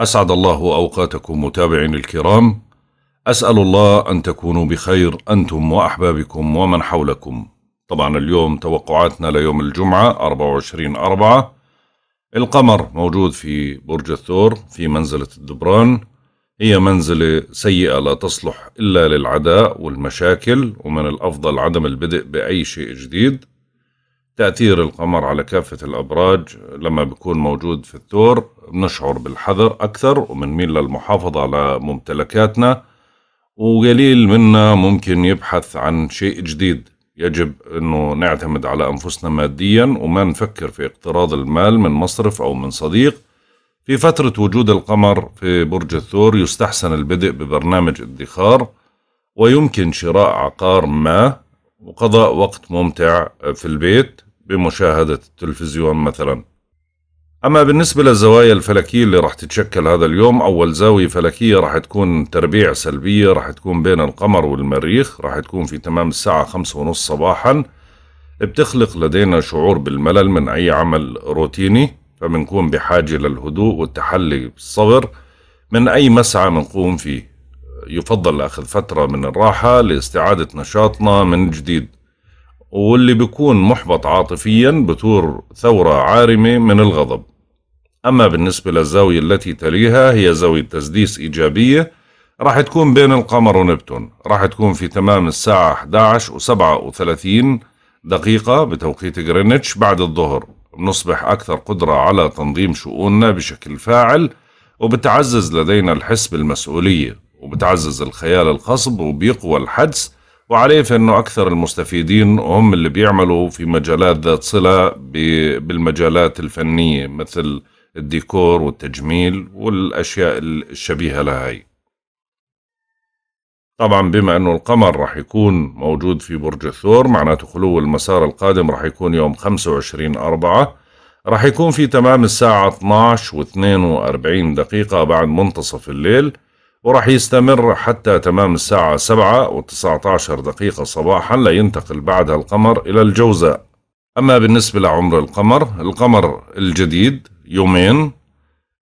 أسعد الله أوقاتكم متابعين الكرام أسأل الله أن تكونوا بخير أنتم وأحبابكم ومن حولكم طبعا اليوم توقعاتنا ليوم الجمعة 24 أربعة القمر موجود في برج الثور في منزلة الدبران هي منزلة سيئة لا تصلح إلا للعداء والمشاكل ومن الأفضل عدم البدء بأي شيء جديد تأثير القمر على كافة الأبراج لما بيكون موجود في الثور بنشعر بالحذر أكثر وبنميل للمحافظة على ممتلكاتنا وقليل منا ممكن يبحث عن شيء جديد يجب أنه نعتمد على أنفسنا ماديا وما نفكر في اقتراض المال من مصرف أو من صديق في فترة وجود القمر في برج الثور يستحسن البدء ببرنامج ادخار ويمكن شراء عقار ما وقضاء وقت ممتع في البيت بمشاهدة التلفزيون مثلا أما بالنسبة للزوايا الفلكية اللي راح تتشكل هذا اليوم أول زاوية فلكية راح تكون تربيع سلبية راح تكون بين القمر والمريخ راح تكون في تمام الساعة خمسة ونص صباحا بتخلق لدينا شعور بالملل من أي عمل روتيني فبنكون بحاجة للهدوء والتحلي بالصبر من أي مسعى بنقوم فيه يفضل أخذ فترة من الراحة لاستعادة نشاطنا من جديد واللي بيكون محبط عاطفيا بتور ثورة عارمة من الغضب أما بالنسبة للزاوية التي تليها هي زاوية تسديس إيجابية راح تكون بين القمر ونبتون راح تكون في تمام الساعة 11 و 37 دقيقة بتوقيت غرينتش بعد الظهر نصبح أكثر قدرة على تنظيم شؤوننا بشكل فاعل وبتعزز لدينا الحس بالمسؤولية وبتعزز الخيال الخصب وبيقوى الحدس وعرف انه اكثر المستفيدين هم اللي بيعملوا في مجالات ذات صله بالمجالات الفنيه مثل الديكور والتجميل والاشياء الشبيهه لهاي طبعا بما انه القمر رح يكون موجود في برج الثور معناته خلو المسار القادم رح يكون يوم 25 أربعة رح يكون في تمام الساعة 12 و42 دقيقة بعد منتصف الليل وراح يستمر حتى تمام الساعة 7 و19 دقيقة صباحا لينتقل بعدها القمر إلى الجوزاء أما بالنسبة لعمر القمر القمر الجديد يومين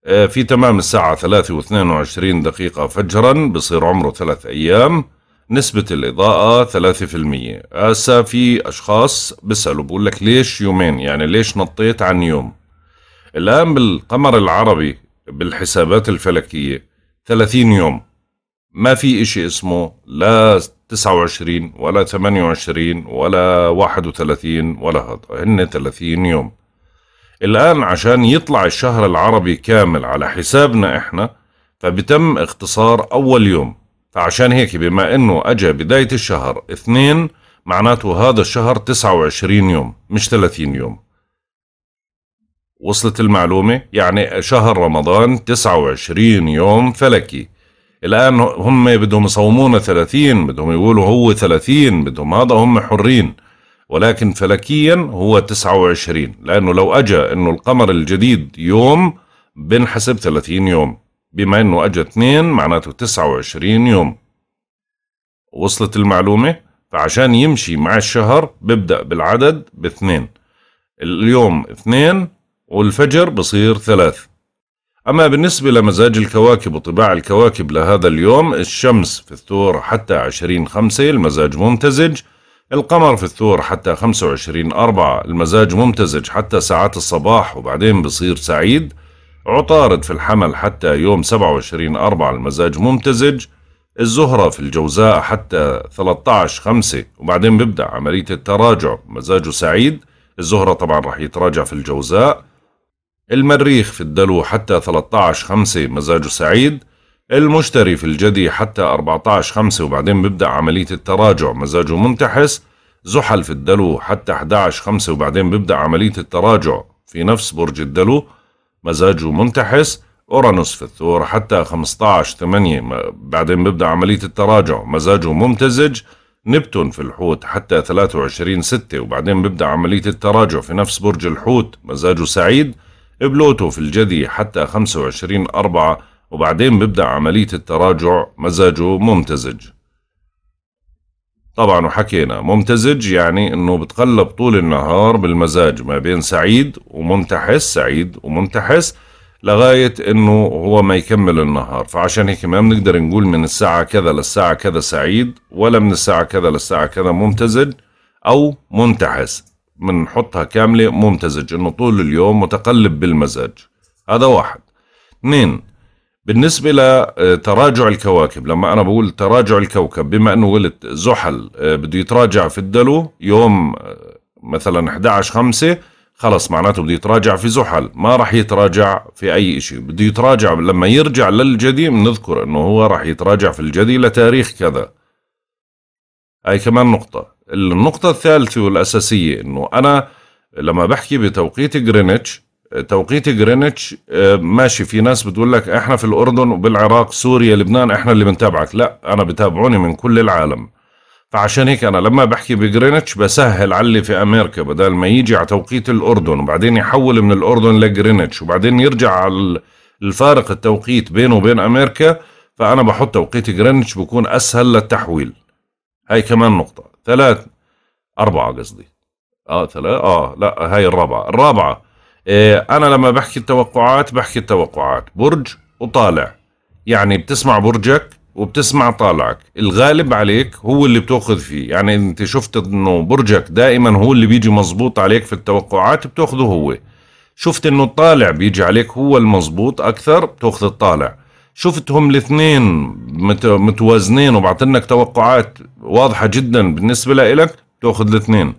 آه، في تمام الساعة 3 و22 دقيقة فجرا بصير عمره ثلاث أيام نسبة الإضاءة 3% هسا في أشخاص بيسألوا بقول لك ليش يومين يعني ليش نطيت عن يوم الآن بالقمر العربي بالحسابات الفلكية 30 يوم ما في إشي اسمه لا 29 ولا 28 ولا 31 ولا هذا هن 30 يوم الآن عشان يطلع الشهر العربي كامل على حسابنا إحنا فبتم اختصار أول يوم فعشان هيك بما إنه أجا بداية الشهر اثنين معناته هذا الشهر 29 يوم مش 30 يوم وصلت المعلومة يعني شهر رمضان 29 يوم فلكي الآن هم بدهم يصومونا 30 بدهم يقولوا هو 30 بدهم هذا هم حرين ولكن فلكيا هو 29 لأنه لو أجا أنه القمر الجديد يوم بنحسب 30 يوم بما أنه أجا 2 معناته 29 يوم وصلت المعلومة فعشان يمشي مع الشهر ببدأ بالعدد باثنين اليوم اثنين والفجر بصير ثلاث أما بالنسبة لمزاج الكواكب وطباع الكواكب لهذا اليوم الشمس في الثور حتى عشرين خمسة المزاج ممتزج القمر في الثور حتى خمسة وعشرين أربعة المزاج ممتزج حتى ساعات الصباح وبعدين بصير سعيد عطارد في الحمل حتى يوم سبعة وعشرين أربعة المزاج ممتزج الزهرة في الجوزاء حتى 13 خمسة وبعدين بيبدأ عملية التراجع مزاجه سعيد الزهرة طبعا رح يتراجع في الجوزاء المريخ في الدلو حتى 13 5 مزاجه سعيد المشتري في الجدي حتى 14 5 وبعدين بيبدأ عملية التراجع مزاجه منتحس زحل في الدلو حتى 11 5 وبعدين بيبدأ عملية التراجع في نفس برج الدلو مزاجه منتحس أورانوس في الثور حتى 15 8 بعدين بيبدأ عملية التراجع مزاجه ممتزج نبتون في الحوت حتى 23 6 وبعدين بيبدأ عملية التراجع في نفس برج الحوت مزاجه سعيد بلوتو في الجدي حتى 25 أربعة وبعدين ببدأ عملية التراجع مزاجه ممتزج طبعا وحكينا ممتزج يعني انه بتقلب طول النهار بالمزاج ما بين سعيد ومنتحس سعيد ومنتحس لغاية انه هو ما يكمل النهار فعشان هيك ما بنقدر نقول من الساعة كذا للساعة كذا سعيد ولا من الساعة كذا للساعة كذا ممتزج او منتحس بنحطها كاملة ممتزج انه طول اليوم متقلب بالمزاج هذا واحد اثنين بالنسبة لتراجع الكواكب لما أنا بقول تراجع الكوكب بما أنه قلت زحل آه، بده يتراجع في الدلو يوم آه، مثلا 11 5 خلص معناته بده يتراجع في زحل ما راح يتراجع في أي شيء بده يتراجع لما يرجع للجدي بنذكر أنه هو راح يتراجع في الجدي لتاريخ كذا هاي كمان نقطة النقطة الثالثة والأساسية أنه أنا لما بحكي بتوقيت جرينتش توقيت جرينتش آه، ماشي في ناس بتقول لك احنا في الأردن وبالعراق سوريا لبنان احنا اللي بنتابعك لا أنا بتابعوني من كل العالم فعشان هيك أنا لما بحكي بجرينتش بسهل على اللي في أمريكا بدل ما يجي على توقيت الأردن وبعدين يحول من الأردن لجرينتش وبعدين يرجع على الفارق التوقيت بينه وبين أمريكا فأنا بحط توقيت جرينتش بكون أسهل للتحويل هاي كمان نقطة ثلاث أربعة قصدي اه ثلاث اه لا هاي الرابعة الرابعة إيه أنا لما بحكي التوقعات بحكي التوقعات برج وطالع يعني بتسمع برجك وبتسمع طالعك الغالب عليك هو اللي بتاخذ فيه يعني انت شفت انه برجك دائما هو اللي بيجي مزبوط عليك في التوقعات بتاخذه هو شفت انه الطالع بيجي عليك هو المزبوط اكثر بتاخذ الطالع شفتهم الاثنين متوازنين وبعطينك توقعات واضحه جدا بالنسبه لك تاخذ الاثنين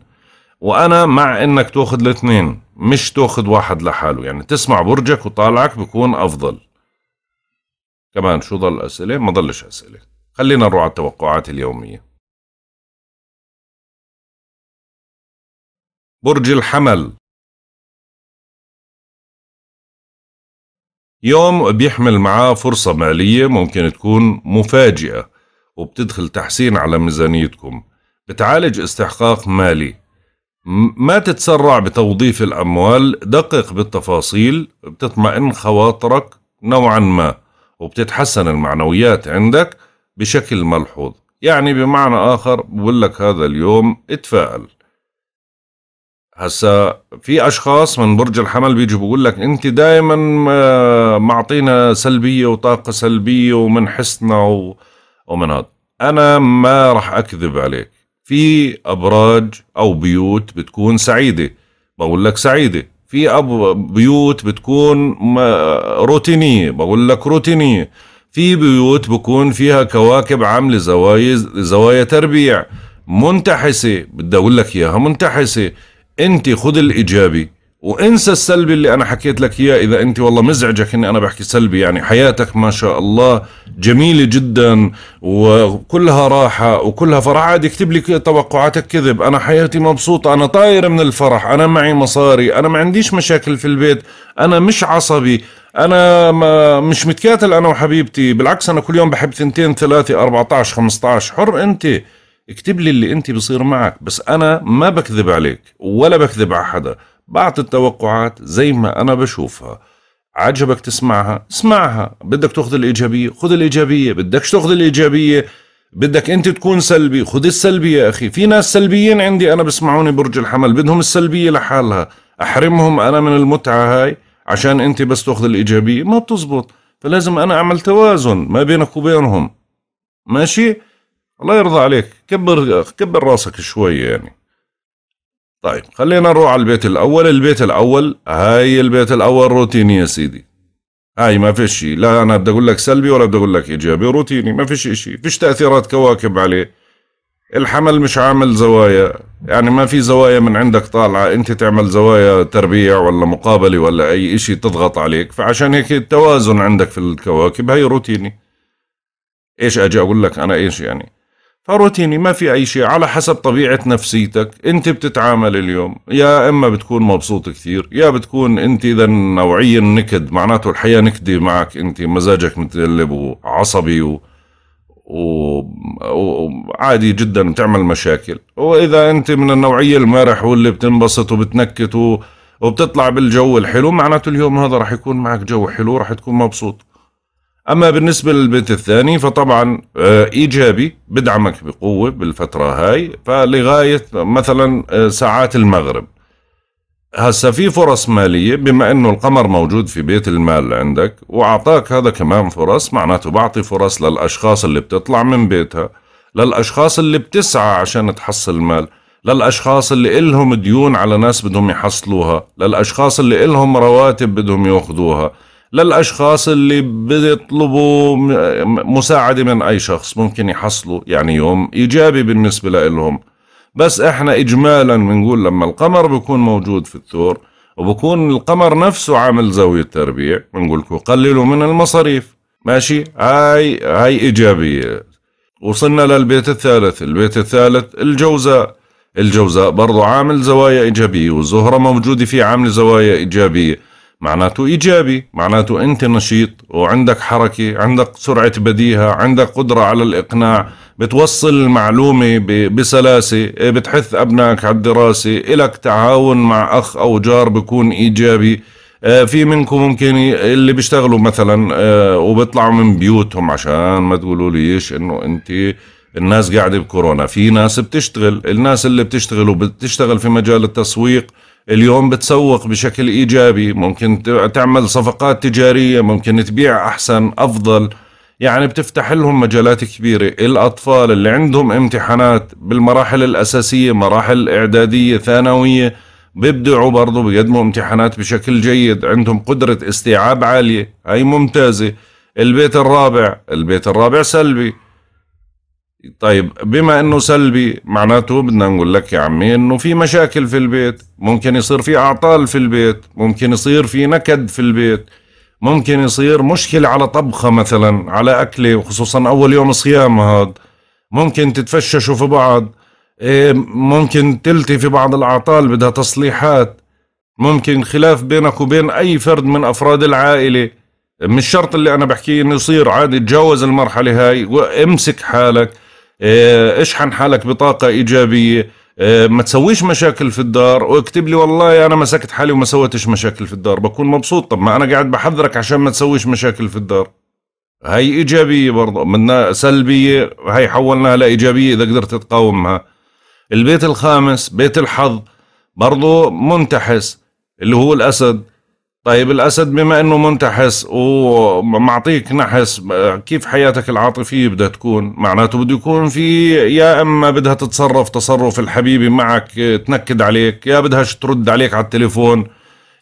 وانا مع انك تاخذ الاثنين مش تاخذ واحد لحاله يعني تسمع برجك وطالعك بكون افضل كمان شو ضل اسئله ما ضلش اسئله خلينا نروح على التوقعات اليوميه برج الحمل يوم بيحمل معاه فرصة مالية ممكن تكون مفاجئة وبتدخل تحسين على ميزانيتكم بتعالج استحقاق مالي ما تتسرع بتوظيف الأموال دقق بالتفاصيل بتطمئن خواطرك نوعا ما وبتتحسن المعنويات عندك بشكل ملحوظ يعني بمعنى آخر بقول لك هذا اليوم اتفائل هسا في اشخاص من برج الحمل بيجي بقول لك انت دائما معطينا سلبيه وطاقه سلبيه ومن حسنا ومن هذا انا ما راح اكذب عليك في ابراج او بيوت بتكون سعيده بقول لك سعيده في أب... بيوت بتكون روتينيه بقول لك روتينيه في بيوت بكون فيها كواكب عامله زوايا زوايا تربيع منتحسه بدي اقول لك اياها منتحسه انت خذ الايجابي وانسى السلبي اللي انا حكيت لك اياه اذا انت والله مزعجك اني انا بحكي سلبي يعني حياتك ما شاء الله جميله جدا وكلها راحه وكلها فرح عادي اكتب لي توقعاتك كذب انا حياتي مبسوطه انا طاير من الفرح انا معي مصاري انا ما عنديش مشاكل في البيت انا مش عصبي انا ما مش متكاتل انا وحبيبتي بالعكس انا كل يوم بحب تنتين ثلاثه 14 15 حر انت اكتب لي اللي انت بصير معك بس انا ما بكذب عليك ولا بكذب على حدا بعطي التوقعات زي ما انا بشوفها عجبك تسمعها اسمعها بدك تاخذ الايجابيه خذ الايجابيه بدكش تاخذ الايجابيه بدك انت تكون سلبي خذ السلبيه يا اخي في ناس سلبيين عندي انا بسمعوني برج الحمل بدهم السلبيه لحالها احرمهم انا من المتعه هاي عشان انت بس تاخذ الايجابيه ما بتزبط فلازم انا اعمل توازن ما بينك وبينهم ماشي الله يرضى عليك كبر كبر راسك شوي يعني طيب خلينا نروح على البيت الأول البيت الأول هاي البيت الأول روتيني يا سيدي هاي ما فيش شيء لا أنا بدي أقول لك سلبي ولا بدي أقول لك إيجابي روتيني ما فيش شيء فيش تأثيرات كواكب عليه الحمل مش عامل زوايا يعني ما في زوايا من عندك طالعة أنت تعمل زوايا تربيع ولا مقابلة ولا أي إشي تضغط عليك فعشان هيك التوازن عندك في الكواكب هاي روتيني إيش أجي أقول لك أنا إيش يعني فروتيني ما في اي شيء على حسب طبيعه نفسيتك انت بتتعامل اليوم يا اما بتكون مبسوط كثير يا بتكون انت اذا نوعيا النكد معناته الحياه نكدي معك انت مزاجك متقلب وعصبي و... وعادي جدا بتعمل مشاكل واذا انت من النوعيه المرح واللي بتنبسط وبتنكت و... وبتطلع بالجو الحلو معناته اليوم هذا رح يكون معك جو حلو رح تكون مبسوط أما بالنسبة للبيت الثاني فطبعا آه، إيجابي بدعمك بقوة بالفترة هاي فلغاية مثلا آه، ساعات المغرب هسا في فرص مالية بما انه القمر موجود في بيت المال عندك واعطاك هذا كمان فرص معناته بعطي فرص للاشخاص اللي بتطلع من بيتها للاشخاص اللي بتسعى عشان تحصل مال للاشخاص اللي إلهم ديون على ناس بدهم يحصلوها للاشخاص اللي إلهم رواتب بدهم ياخذوها للاشخاص اللي بيطلبوا مساعده من اي شخص ممكن يحصلوا يعني يوم ايجابي بالنسبه لهم بس احنا اجمالا بنقول لما القمر بيكون موجود في الثور وبكون القمر نفسه عامل زاويه تربيع بنقول لكم قللوا من المصاريف ماشي هاي هاي ايجابيه وصلنا للبيت الثالث البيت الثالث الجوزاء الجوزاء برضو عامل زوايا ايجابيه والزهره موجوده فيه عامل زوايا ايجابيه معناته إيجابي معناته أنت نشيط وعندك حركة عندك سرعة بديهة عندك قدرة على الإقناع بتوصل المعلومة بسلاسة إيه، بتحث أبنائك على الدراسة إلك تعاون مع أخ أو جار بكون إيجابي آه، في منكم ممكن اللي بيشتغلوا مثلا آه، وبيطلعوا من بيوتهم عشان ما تقولوا ليش انه انت الناس قاعده بكورونا في ناس بتشتغل الناس اللي بتشتغل وبتشتغل في مجال التسويق اليوم بتسوق بشكل ايجابي ممكن تعمل صفقات تجاريه ممكن تبيع احسن افضل يعني بتفتح لهم مجالات كبيرة الأطفال اللي عندهم امتحانات بالمراحل الأساسية مراحل إعدادية ثانوية بيبدعوا برضو بيقدموا امتحانات بشكل جيد عندهم قدرة استيعاب عالية هاي ممتازة البيت الرابع البيت الرابع سلبي طيب بما انه سلبي معناته بدنا نقول لك يا عمي انه في مشاكل في البيت ممكن يصير في اعطال في البيت ممكن يصير في نكد في البيت ممكن يصير مشكلة على طبخة مثلا على أكلة وخصوصا أول يوم صيام هذا ممكن تتفششوا في بعض إيه، ممكن تلتي في بعض الأعطال بدها تصليحات ممكن خلاف بينك وبين أي فرد من أفراد العائلة مش شرط اللي أنا بحكيه إنه يصير عادي تجاوز المرحلة هاي وامسك حالك اشحن إيه، حالك بطاقة إيجابية إيه، ما تسويش مشاكل في الدار واكتب لي والله انا مسكت حالي وما سويتش مشاكل في الدار بكون مبسوط طب ما انا قاعد بحذرك عشان ما تسويش مشاكل في الدار هاي ايجابيه برضه منها سلبيه هاي حولناها لايجابيه اذا قدرت تقاومها البيت الخامس بيت الحظ برضه منتحس اللي هو الاسد طيب الاسد بما انه منتحس ومعطيك نحس كيف حياتك العاطفيه بدها تكون معناته بده يكون في يا اما بدها تتصرف تصرف الحبيبي معك تنكد عليك يا بدهاش ترد عليك على التليفون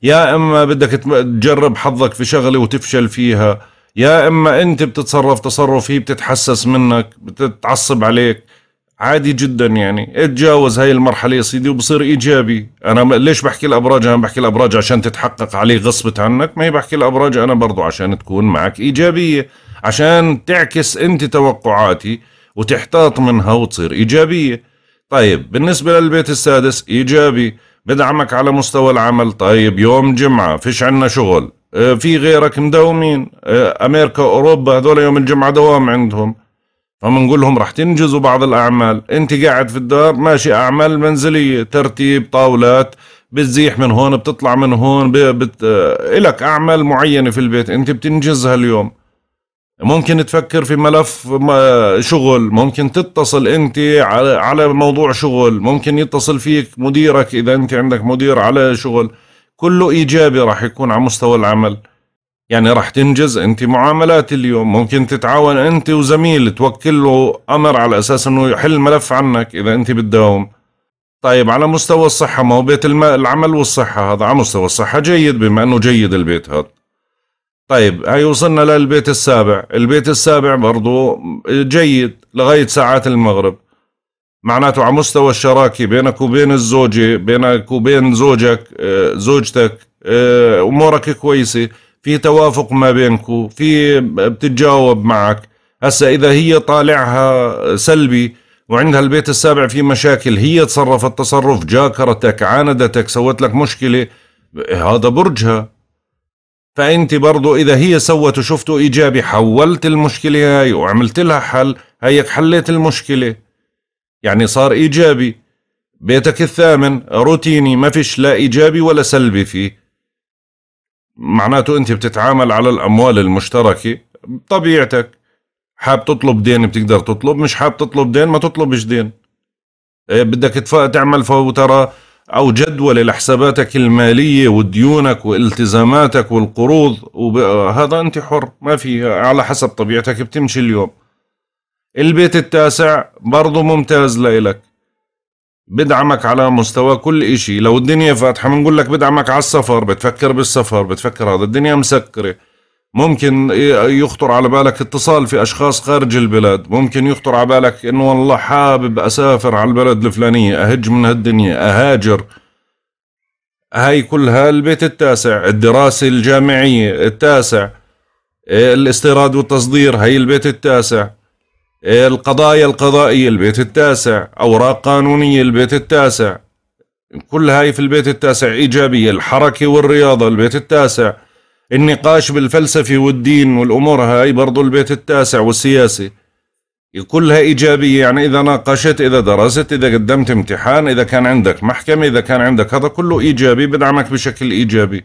يا اما بدك تجرب حظك في شغله وتفشل فيها يا اما انت بتتصرف تصرف هي بتتحسس منك بتتعصب عليك عادي جدا يعني اتجاوز هاي المرحلة يا سيدي وبصير إيجابي أنا ليش بحكي الأبراج أنا بحكي الأبراج عشان تتحقق عليه غصبة عنك ما هي بحكي الأبراج أنا برضو عشان تكون معك إيجابية عشان تعكس أنت توقعاتي وتحتاط منها وتصير إيجابية طيب بالنسبة للبيت السادس إيجابي بدعمك على مستوى العمل طيب يوم جمعة فيش عنا شغل آه، في غيرك مداومين آه، أمريكا أوروبا هذول يوم الجمعة دوام عندهم فبنقول لهم رح تنجزوا بعض الأعمال أنت قاعد في الدار ماشي أعمال منزلية ترتيب طاولات بتزيح من هون بتطلع من هون بت... آه، إلك أعمال معينة في البيت أنت بتنجزها اليوم ممكن تفكر في ملف آه، شغل ممكن تتصل انت على موضوع شغل ممكن يتصل فيك مديرك اذا انت عندك مدير على شغل كله ايجابي راح يكون على مستوى العمل يعني راح تنجز انت معاملات اليوم ممكن تتعاون انت وزميل توكل له امر على اساس انه يحل ملف عنك اذا انت بتداوم طيب على مستوى الصحة ما هو بيت العمل والصحة هذا على مستوى الصحة جيد بما انه جيد البيت هذا طيب هاي وصلنا للبيت السابع البيت السابع برضو جيد لغاية ساعات المغرب معناته على مستوى الشراكة بينك وبين الزوجة بينك وبين زوجك آه، زوجتك آه، أمورك كويسة في توافق ما بينكم في بتتجاوب معك هسا اذا هي طالعها سلبي وعندها البيت السابع في مشاكل هي تصرفت تصرف جاكرتك عاندتك سوت لك مشكله هذا برجها فانت برضو اذا هي سوت وشفته ايجابي حولت المشكله هاي وعملت لها حل هيك حليت المشكله يعني صار ايجابي بيتك الثامن روتيني ما فيش لا ايجابي ولا سلبي فيه معناته انت بتتعامل على الاموال المشتركه بطبيعتك حاب تطلب دين بتقدر تطلب مش حاب تطلب دين ما تطلبش دين إيه، بدك تعمل فوتره او جدوله لحساباتك الماليه وديونك والتزاماتك والقروض وهذا انت حر ما في على حسب طبيعتك بتمشي اليوم البيت التاسع برضه ممتاز لإلك بدعمك على مستوى كل إشي لو الدنيا فاتحة بنقول لك بدعمك على السفر بتفكر بالسفر بتفكر هذا الدنيا مسكرة ممكن يخطر على بالك اتصال في أشخاص خارج البلاد ممكن يخطر على بالك إنه والله حابب أسافر على البلد الفلانية أهج من هالدنيا أهاجر هاي كلها البيت التاسع الدراسة الجامعية التاسع إيه، الاستيراد والتصدير هي البيت التاسع القضايا القضائية البيت التاسع أوراق قانونية البيت التاسع كل هاي في البيت التاسع إيجابية الحركة والرياضة البيت التاسع النقاش بالفلسفة والدين والأمور هاي برضو البيت التاسع والسياسي كلها إيجابية يعني إذا ناقشت إذا درست إذا قدمت امتحان إذا كان عندك محكمة إذا كان عندك هذا كله إيجابي بدعمك بشكل إيجابي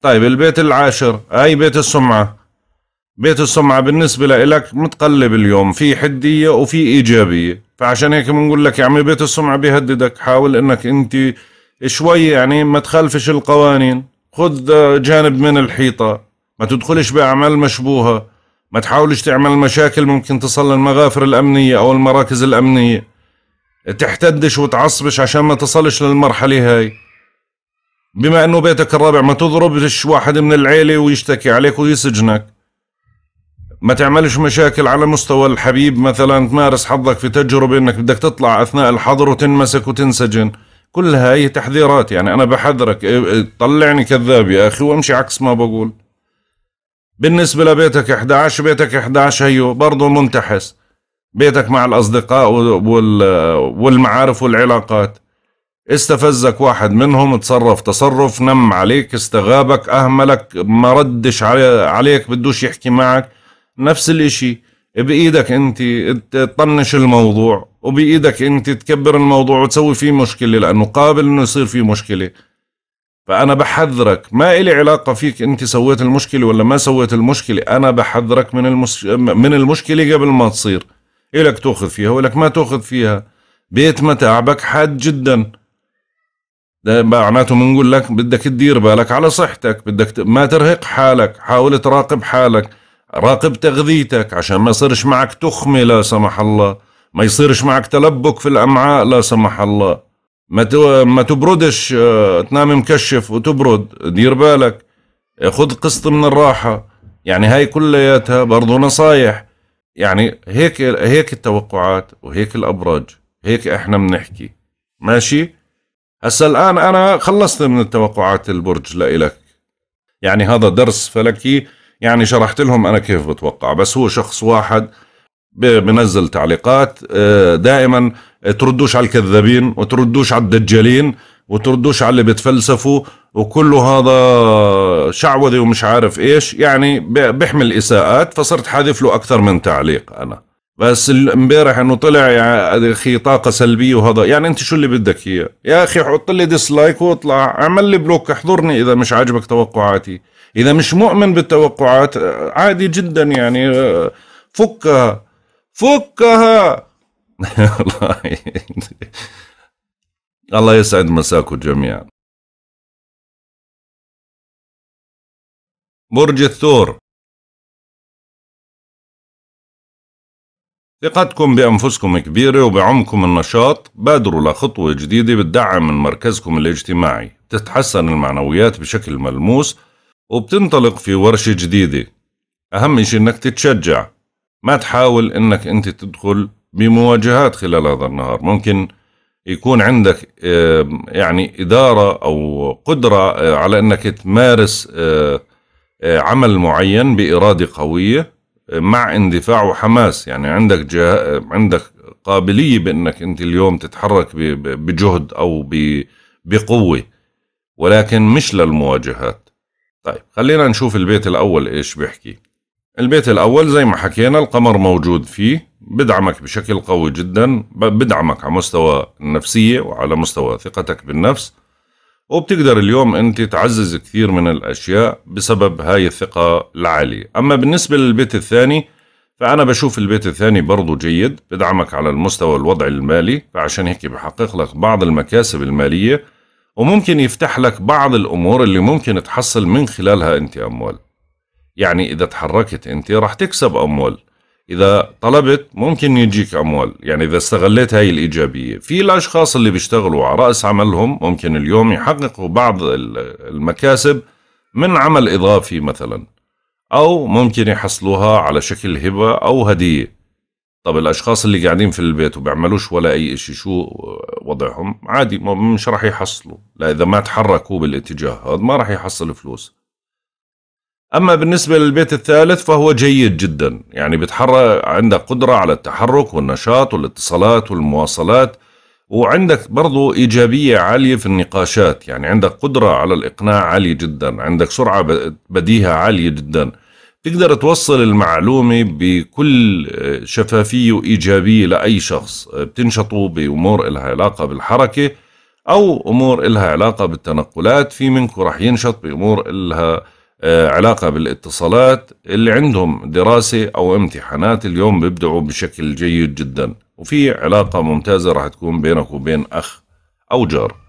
طيب البيت العاشر هاي بيت السمعة بيت السمعة بالنسبة لإلك متقلب اليوم في حدية وفي إيجابية فعشان هيك بنقول لك يا عمي بيت السمعة بيهددك حاول إنك أنت شوي يعني ما تخالفش القوانين خذ جانب من الحيطة ما تدخلش بأعمال مشبوهة ما تحاولش تعمل مشاكل ممكن تصل للمغافر الأمنية أو المراكز الأمنية تحتدش وتعصبش عشان ما تصلش للمرحلة هاي بما أنه بيتك الرابع ما تضربش واحد من العيلة ويشتكي عليك ويسجنك ما تعملش مشاكل على مستوى الحبيب مثلا تمارس حظك في تجربة انك بدك تطلع اثناء الحظر وتنمسك وتنسجن كل هاي تحذيرات يعني انا بحذرك إيه، إيه، طلعني كذاب يا اخي وامشي عكس ما بقول بالنسبة لبيتك 11 بيتك 11 هيو برضه منتحس بيتك مع الأصدقاء والمعارف والعلاقات استفزك واحد منهم تصرف تصرف نم عليك استغابك أهملك ما ردش عليك بدوش يحكي معك نفس الاشي بايدك انت تطنش الموضوع وبايدك انت تكبر الموضوع وتسوي فيه مشكله لانه قابل انه يصير فيه مشكله فانا بحذرك ما إلي علاقه فيك انت سويت المشكله ولا ما سويت المشكله انا بحذرك من المش... من المشكله قبل ما تصير إلك تاخذ فيها ولك ما تاخذ فيها بيت متاعبك حاد جدا ده معناته بنقول لك بدك تدير بالك على صحتك بدك ت... ما ترهق حالك حاول تراقب حالك راقب تغذيتك عشان ما يصيرش معك تخمة لا سمح الله ما يصيرش معك تلبك في الأمعاء لا سمح الله ما ما تبردش آه، تنام مكشف وتبرد دير بالك خذ قسط من الراحة يعني هاي كلياتها برضو نصايح يعني هيك هيك التوقعات وهيك الأبراج هيك احنا بنحكي ماشي هسا الآن أنا خلصت من التوقعات البرج لإلك يعني هذا درس فلكي يعني شرحت لهم أنا كيف بتوقع بس هو شخص واحد بنزل تعليقات آه، دائما تردوش على الكذابين وتردوش على الدجالين وتردوش على اللي بتفلسفوا وكله هذا شعوذي ومش عارف ايش يعني بيحمل اساءات فصرت حاذف له اكثر من تعليق انا بس امبارح انه طلع يا اخي طاقه سلبيه وهذا يعني انت شو اللي بدك اياه يا اخي حط لي ديسلايك واطلع اعمل لي بلوك احضرني اذا مش عاجبك توقعاتي اذا مش مؤمن بالتوقعات عادي جدا يعني فكها فكها الله يسعد مساكم جميعا برج الثور ثقتكم بأنفسكم كبيرة وبعمكم النشاط بادروا لخطوة جديدة بتدعم من مركزكم الاجتماعي تتحسن المعنويات بشكل ملموس وبتنطلق في ورشة جديدة أهم شيء إنك تتشجع ما تحاول إنك أنت تدخل بمواجهات خلال هذا النهار ممكن يكون عندك يعني إدارة أو قدرة آه، على أنك تمارس آه، آه، عمل معين بإرادة قوية مع اندفاع وحماس يعني عندك جه... عندك قابلية بأنك أنت اليوم تتحرك بجهد أو بقوة ولكن مش للمواجهات طيب خلينا نشوف البيت الأول إيش بيحكي البيت الأول زي ما حكينا القمر موجود فيه بدعمك بشكل قوي جدا بدعمك على مستوى النفسية وعلى مستوى ثقتك بالنفس وبتقدر اليوم أنت تعزز كثير من الأشياء بسبب هاي الثقة العالية أما بالنسبة للبيت الثاني فأنا بشوف البيت الثاني برضو جيد بدعمك على المستوى الوضع المالي فعشان هيك بحقق لك بعض المكاسب المالية وممكن يفتح لك بعض الأمور اللي ممكن تحصل من خلالها أنت أموال يعني إذا تحركت أنت راح تكسب أموال إذا طلبت ممكن يجيك أموال يعني إذا استغليت هاي الإيجابية في الأشخاص اللي بيشتغلوا على رأس عملهم ممكن اليوم يحققوا بعض المكاسب من عمل إضافي مثلا أو ممكن يحصلوها على شكل هبة أو هدية طب الاشخاص اللي قاعدين في البيت وبيعملوش ولا اي شيء شو وضعهم عادي مش راح يحصلوا لا اذا ما تحركوا بالاتجاه هذا ما راح يحصل فلوس اما بالنسبه للبيت الثالث فهو جيد جدا يعني بتحرك عندك قدره على التحرك والنشاط والاتصالات والمواصلات وعندك برضو إيجابية عالية في النقاشات يعني عندك قدرة على الإقناع عالية جدا عندك سرعة بديهة عالية جدا تقدر توصل المعلومة بكل آه، شفافية وإيجابية لأي شخص آه، بتنشطه بأمور إلها علاقة بالحركة أو أمور إلها علاقة بالتنقلات في منكم رح ينشط بأمور إلها آه، علاقة بالاتصالات اللي عندهم دراسة أو امتحانات اليوم بيبدعوا بشكل جيد جدا وفي علاقة ممتازة رح تكون بينك وبين أخ أو جار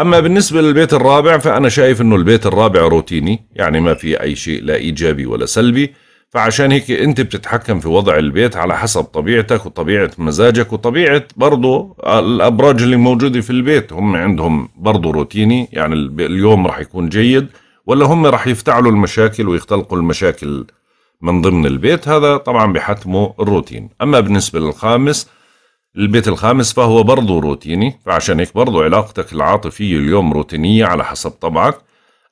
أما بالنسبة للبيت الرابع فأنا شايف أنه البيت الرابع روتيني يعني ما في أي شيء لا إيجابي ولا سلبي فعشان هيك أنت بتتحكم في وضع البيت على حسب طبيعتك وطبيعة مزاجك وطبيعة برضو الأبراج اللي موجودة في البيت هم عندهم برضو روتيني يعني اليوم رح يكون جيد ولا هم رح يفتعلوا المشاكل ويختلقوا المشاكل من ضمن البيت هذا طبعا بحتمه الروتين أما بالنسبة للخامس البيت الخامس فهو برضه روتيني فعشان هيك برضه علاقتك العاطفية اليوم روتينية على حسب طبعك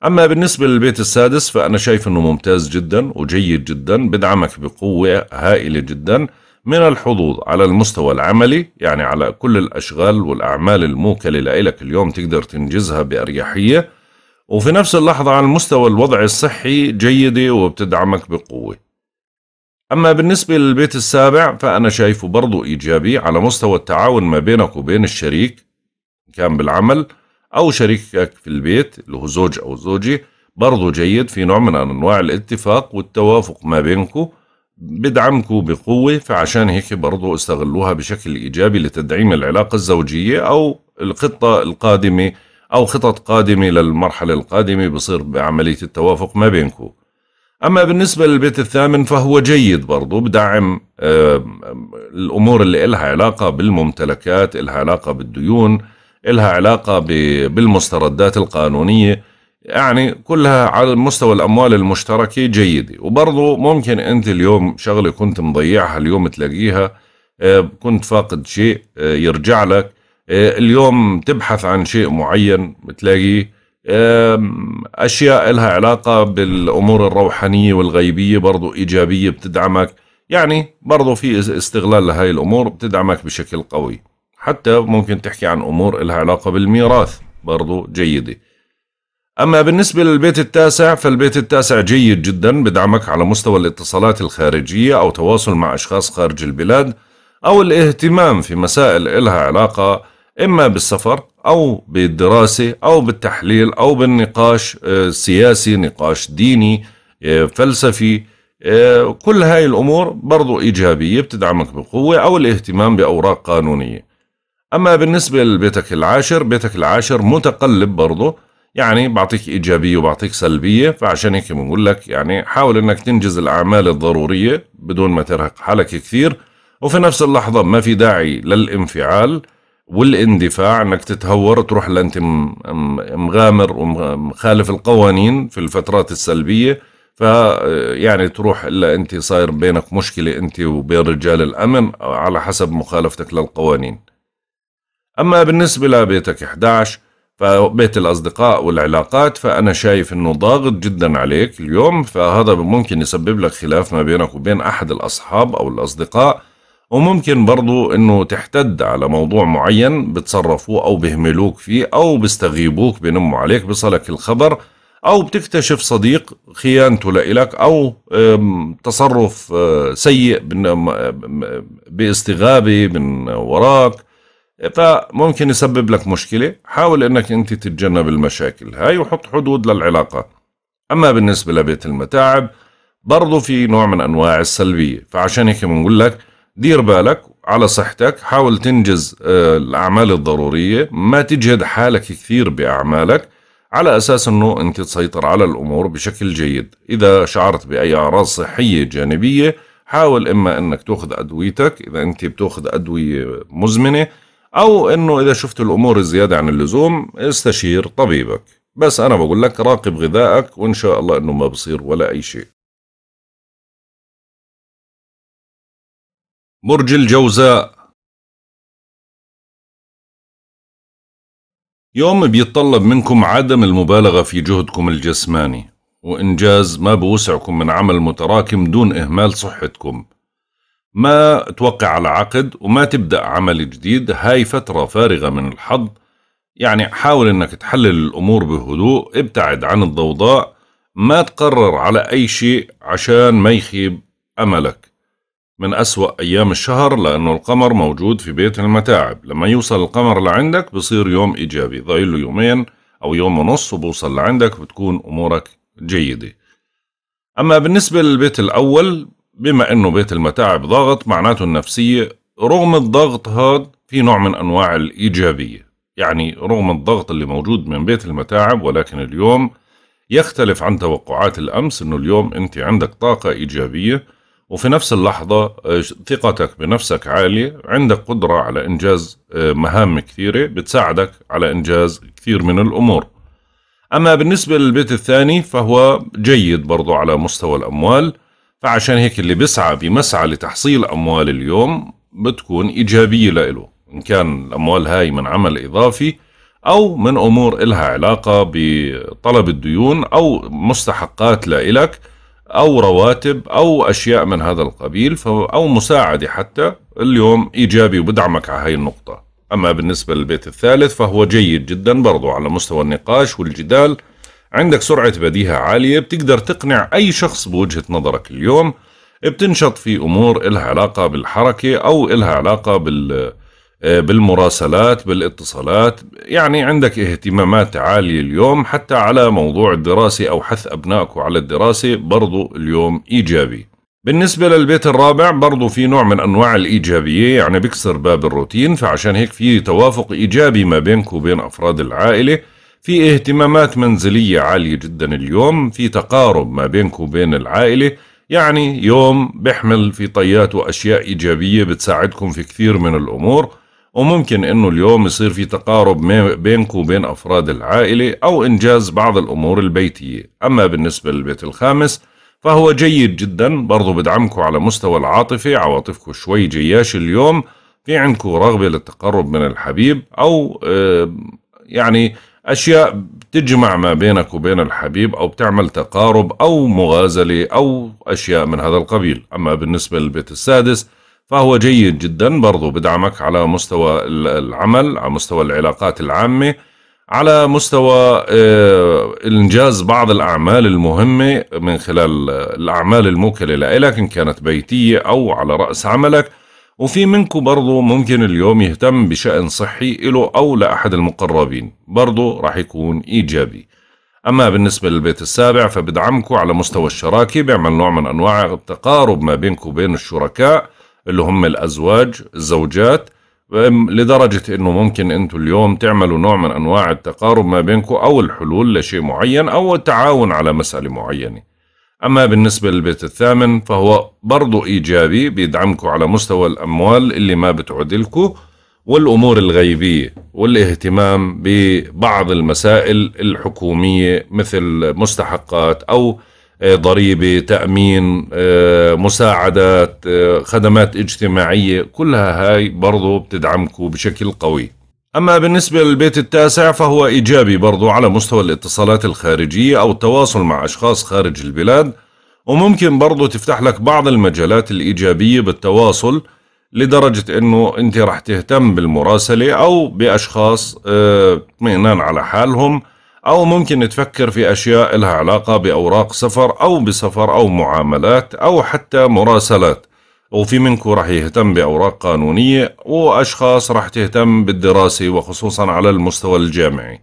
أما بالنسبة للبيت السادس فأنا شايف أنه ممتاز جدا وجيد جدا بدعمك بقوة هائلة جدا من الحظوظ على المستوى العملي يعني على كل الأشغال والأعمال الموكلة لإلك اليوم تقدر تنجزها بأريحية وفي نفس اللحظة على المستوى الوضع الصحي جيدة وبتدعمك بقوة أما بالنسبة للبيت السابع فأنا شايفه برضو إيجابي على مستوى التعاون ما بينك وبين الشريك إن كان بالعمل أو شريكك في البيت اللي هو زوج أو زوجة برضو جيد في نوع من أنواع الاتفاق والتوافق ما بينكو بدعمكو بقوة فعشان هيك برضو استغلوها بشكل إيجابي لتدعيم العلاقة الزوجية أو الخطة القادمة أو خطط قادمة للمرحلة القادمة بصير بعملية التوافق ما بينكو أما بالنسبة للبيت الثامن فهو جيد برضو بدعم آه، الأمور اللي إلها علاقة بالممتلكات إلها علاقة بالديون إلها علاقة بالمستردات القانونية يعني كلها على مستوى الأموال المشتركة جيدة وبرضو ممكن أنت اليوم شغلة كنت مضيعها اليوم تلاقيها آه، كنت فاقد شيء آه، يرجع لك اليوم تبحث عن شيء معين بتلاقيه أشياء لها علاقة بالأمور الروحانية والغيبية برضو إيجابية بتدعمك يعني برضو في استغلال لهاي الأمور بتدعمك بشكل قوي حتى ممكن تحكي عن أمور لها علاقة بالميراث برضو جيدة أما بالنسبة للبيت التاسع فالبيت التاسع جيد جدا بدعمك على مستوى الاتصالات الخارجية أو تواصل مع أشخاص خارج البلاد أو الاهتمام في مسائل إلها علاقة إما بالسفر أو بالدراسة أو بالتحليل أو بالنقاش آه، سياسي نقاش ديني آه، فلسفي آه، كل هاي الأمور برضو إيجابية بتدعمك بقوة أو الاهتمام بأوراق قانونية أما بالنسبة لبيتك العاشر بيتك العاشر متقلب برضو يعني بعطيك إيجابية وبعطيك سلبية فعشان هيك بنقول لك يعني حاول أنك تنجز الأعمال الضرورية بدون ما ترهق حالك كثير وفي نفس اللحظة ما في داعي للانفعال والاندفاع انك تتهور تروح لانت مغامر ومخالف القوانين في الفترات السلبيه ف يعني تروح الا انت صاير بينك مشكله انت وبين رجال الامن على حسب مخالفتك للقوانين اما بالنسبه لبيتك 11 فبيت الاصدقاء والعلاقات فانا شايف انه ضاغط جدا عليك اليوم فهذا ممكن يسبب لك خلاف ما بينك وبين احد الاصحاب او الاصدقاء وممكن برضو انه تحتد على موضوع معين بتصرفوه او بهملوك فيه او بيستغيبوك بنموا عليك بصلك الخبر او بتكتشف صديق خيانته لإلك او تصرف أه، سيء باستغابه من وراك فممكن يسبب لك مشكلة حاول انك انت تتجنب المشاكل هاي وحط حدود للعلاقة اما بالنسبة لبيت المتاعب برضو في نوع من انواع السلبية فعشان هيك بنقول لك دير بالك على صحتك حاول تنجز آه، الأعمال الضرورية ما تجهد حالك كثير بأعمالك على أساس أنه أنت تسيطر على الأمور بشكل جيد إذا شعرت بأي أعراض صحية جانبية حاول إما أنك تأخذ أدويتك إذا أنت بتأخذ أدوية مزمنة أو أنه إذا شفت الأمور الزيادة عن اللزوم استشير طبيبك بس أنا بقول لك راقب غذائك وإن شاء الله أنه ما بصير ولا أي شيء برج الجوزاء يوم بيتطلب منكم عدم المبالغة في جهدكم الجسماني وإنجاز ما بوسعكم من عمل متراكم دون إهمال صحتكم ما توقع على عقد وما تبدأ عمل جديد هاي فترة فارغة من الحظ يعني حاول انك تحلل الامور بهدوء ابتعد عن الضوضاء ما تقرر على اي شيء عشان ما يخيب املك من أسوأ أيام الشهر لأنه القمر موجود في بيت المتاعب لما يوصل القمر لعندك بصير يوم إيجابي ضايله يومين أو يوم ونص وبوصل لعندك بتكون أمورك جيدة أما بالنسبة للبيت الأول بما أنه بيت المتاعب ضاغط معناته النفسية رغم الضغط هاد في نوع من أنواع الإيجابية يعني رغم الضغط اللي موجود من بيت المتاعب ولكن اليوم يختلف عن توقعات الأمس أنه اليوم أنت عندك طاقة إيجابية وفي نفس اللحظة آه، ثقتك بنفسك عالية عندك قدرة على إنجاز آه، مهام كثيرة بتساعدك على إنجاز كثير من الأمور أما بالنسبة للبيت الثاني فهو جيد برضو على مستوى الأموال فعشان هيك اللي بيسعى بمسعى لتحصيل أموال اليوم بتكون إيجابية لإله إن كان الأموال هاي من عمل إضافي أو من أمور إلها علاقة بطلب الديون أو مستحقات لإلك أو رواتب أو أشياء من هذا القبيل أو مساعدة حتى اليوم إيجابي وبدعمك على هاي النقطة أما بالنسبة للبيت الثالث فهو جيد جدا برضو على مستوى النقاش والجدال عندك سرعة بديهة عالية بتقدر تقنع أي شخص بوجهة نظرك اليوم بتنشط في أمور إلها علاقة بالحركة أو إلها علاقة بال آه، بالمراسلات بالاتصالات يعني عندك اهتمامات عالية اليوم حتى على موضوع الدراسة أو حث أبنائك على الدراسة برضو اليوم إيجابي بالنسبة للبيت الرابع برضو في نوع من أنواع الإيجابية يعني بكسر باب الروتين فعشان هيك في توافق إيجابي ما بينك وبين أفراد العائلة في اهتمامات منزلية عالية جدا اليوم في تقارب ما بينك وبين العائلة يعني يوم بحمل في طياته أشياء إيجابية بتساعدكم في كثير من الأمور وممكن انه اليوم يصير في تقارب بينك وبين افراد العائلة او انجاز بعض الامور البيتية اما بالنسبة للبيت الخامس فهو جيد جدا برضو بدعمكم على مستوى العاطفة عواطفكم شوي جياش اليوم في عندكم رغبة للتقرب من الحبيب او يعني اشياء بتجمع ما بينك وبين الحبيب او بتعمل تقارب او مغازله او اشياء من هذا القبيل، اما بالنسبه للبيت السادس فهو جيد جدا برضو بدعمك على مستوى العمل على مستوى العلاقات العامة على مستوى آه، إنجاز بعض الأعمال المهمة من خلال الأعمال الموكلة لك إن كانت بيتية أو على رأس عملك وفي منكم برضو ممكن اليوم يهتم بشأن صحي له أو لأحد المقربين برضو راح يكون إيجابي أما بالنسبة للبيت السابع فبدعمكم على مستوى الشراكة بيعمل نوع من أنواع التقارب ما بينكم وبين الشركاء اللي هم الأزواج الزوجات لدرجة أنه ممكن أنتم اليوم تعملوا نوع من أنواع التقارب ما بينكم أو الحلول لشيء معين أو التعاون على مسألة معينة أما بالنسبة للبيت الثامن فهو برضو إيجابي بيدعمكم على مستوى الأموال اللي ما بتعدلكم والأمور الغيبية والاهتمام ببعض المسائل الحكومية مثل مستحقات أو آه، ضريبه تامين آه، مساعدات آه، خدمات اجتماعيه كلها هاي برضو بتدعمكم بشكل قوي أما بالنسبة للبيت التاسع فهو إيجابي برضو على مستوى الاتصالات الخارجية أو التواصل مع أشخاص خارج البلاد وممكن برضو تفتح لك بعض المجالات الإيجابية بالتواصل لدرجة أنه أنت رح تهتم بالمراسلة أو بأشخاص اطمئنان على حالهم أو ممكن تفكر في أشياء لها علاقة بأوراق سفر أو بسفر أو معاملات أو حتى مراسلات وفي منكم راح يهتم بأوراق قانونية وأشخاص راح تهتم بالدراسة وخصوصا على المستوى الجامعي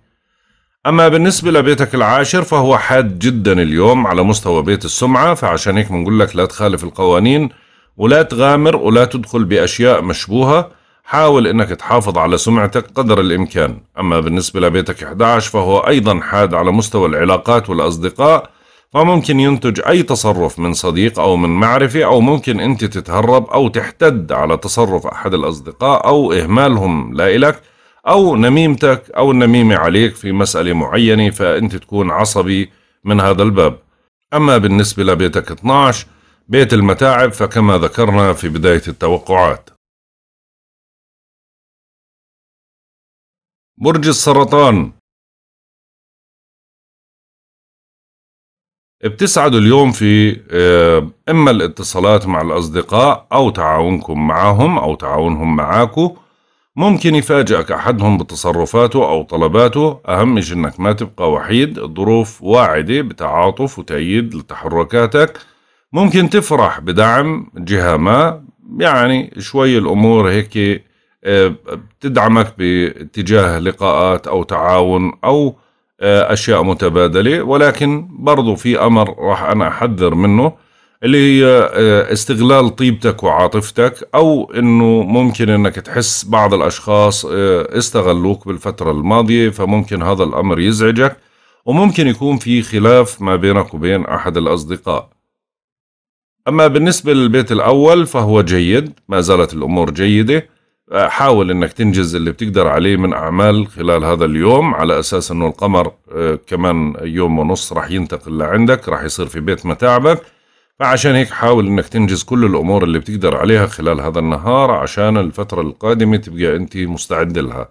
أما بالنسبة لبيتك العاشر فهو حاد جدا اليوم على مستوى بيت السمعة فعشان هيك بنقول لك لا تخالف القوانين ولا تغامر ولا تدخل بأشياء مشبوهة حاول أنك تحافظ على سمعتك قدر الإمكان أما بالنسبة لبيتك 11 فهو أيضا حاد على مستوى العلاقات والأصدقاء فممكن ينتج أي تصرف من صديق أو من معرفة أو ممكن أنت تتهرب أو تحتد على تصرف أحد الأصدقاء أو إهمالهم لا إلك أو نميمتك أو النميمة عليك في مسألة معينة فأنت تكون عصبي من هذا الباب أما بالنسبة لبيتك 12 بيت المتاعب فكما ذكرنا في بداية التوقعات برج السرطان بتسعدوا اليوم في آه، إما الاتصالات مع الأصدقاء أو تعاونكم معهم أو تعاونهم معاكم ممكن يفاجئك أحدهم بتصرفاته أو طلباته أهم شيء إنك ما تبقى وحيد الظروف واعدة بتعاطف وتأييد لتحركاتك ممكن تفرح بدعم جهة ما يعني شوي الأمور هيك آه، بتدعمك باتجاه لقاءات أو تعاون أو آه، أشياء متبادلة ولكن برضو في أمر راح أنا أحذر منه اللي هي آه، استغلال طيبتك وعاطفتك أو أنه ممكن أنك تحس بعض الأشخاص استغلوك بالفترة الماضية فممكن هذا الأمر يزعجك وممكن يكون في خلاف ما بينك وبين أحد الأصدقاء أما بالنسبة للبيت الأول فهو جيد ما زالت الأمور جيدة حاول انك تنجز اللي بتقدر عليه من اعمال خلال هذا اليوم على اساس انه القمر آه، كمان يوم ونص راح ينتقل لعندك راح يصير في بيت متاعبك فعشان هيك حاول انك تنجز كل الامور اللي بتقدر عليها خلال هذا النهار عشان الفترة القادمة تبقى انت مستعد لها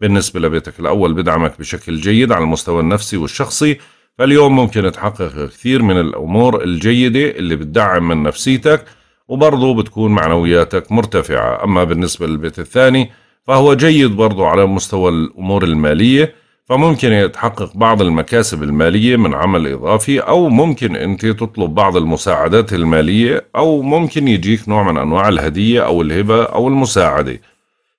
بالنسبة لبيتك الاول بدعمك بشكل جيد على المستوى النفسي والشخصي فاليوم ممكن تحقق كثير من الامور الجيدة اللي بتدعم من نفسيتك وبرضه بتكون معنوياتك مرتفعة أما بالنسبة للبيت الثاني فهو جيد برضه على مستوى الأمور المالية فممكن يتحقق بعض المكاسب المالية من عمل إضافي أو ممكن أنت تطلب بعض المساعدات المالية أو ممكن يجيك نوع من أنواع الهدية أو الهبة أو المساعدة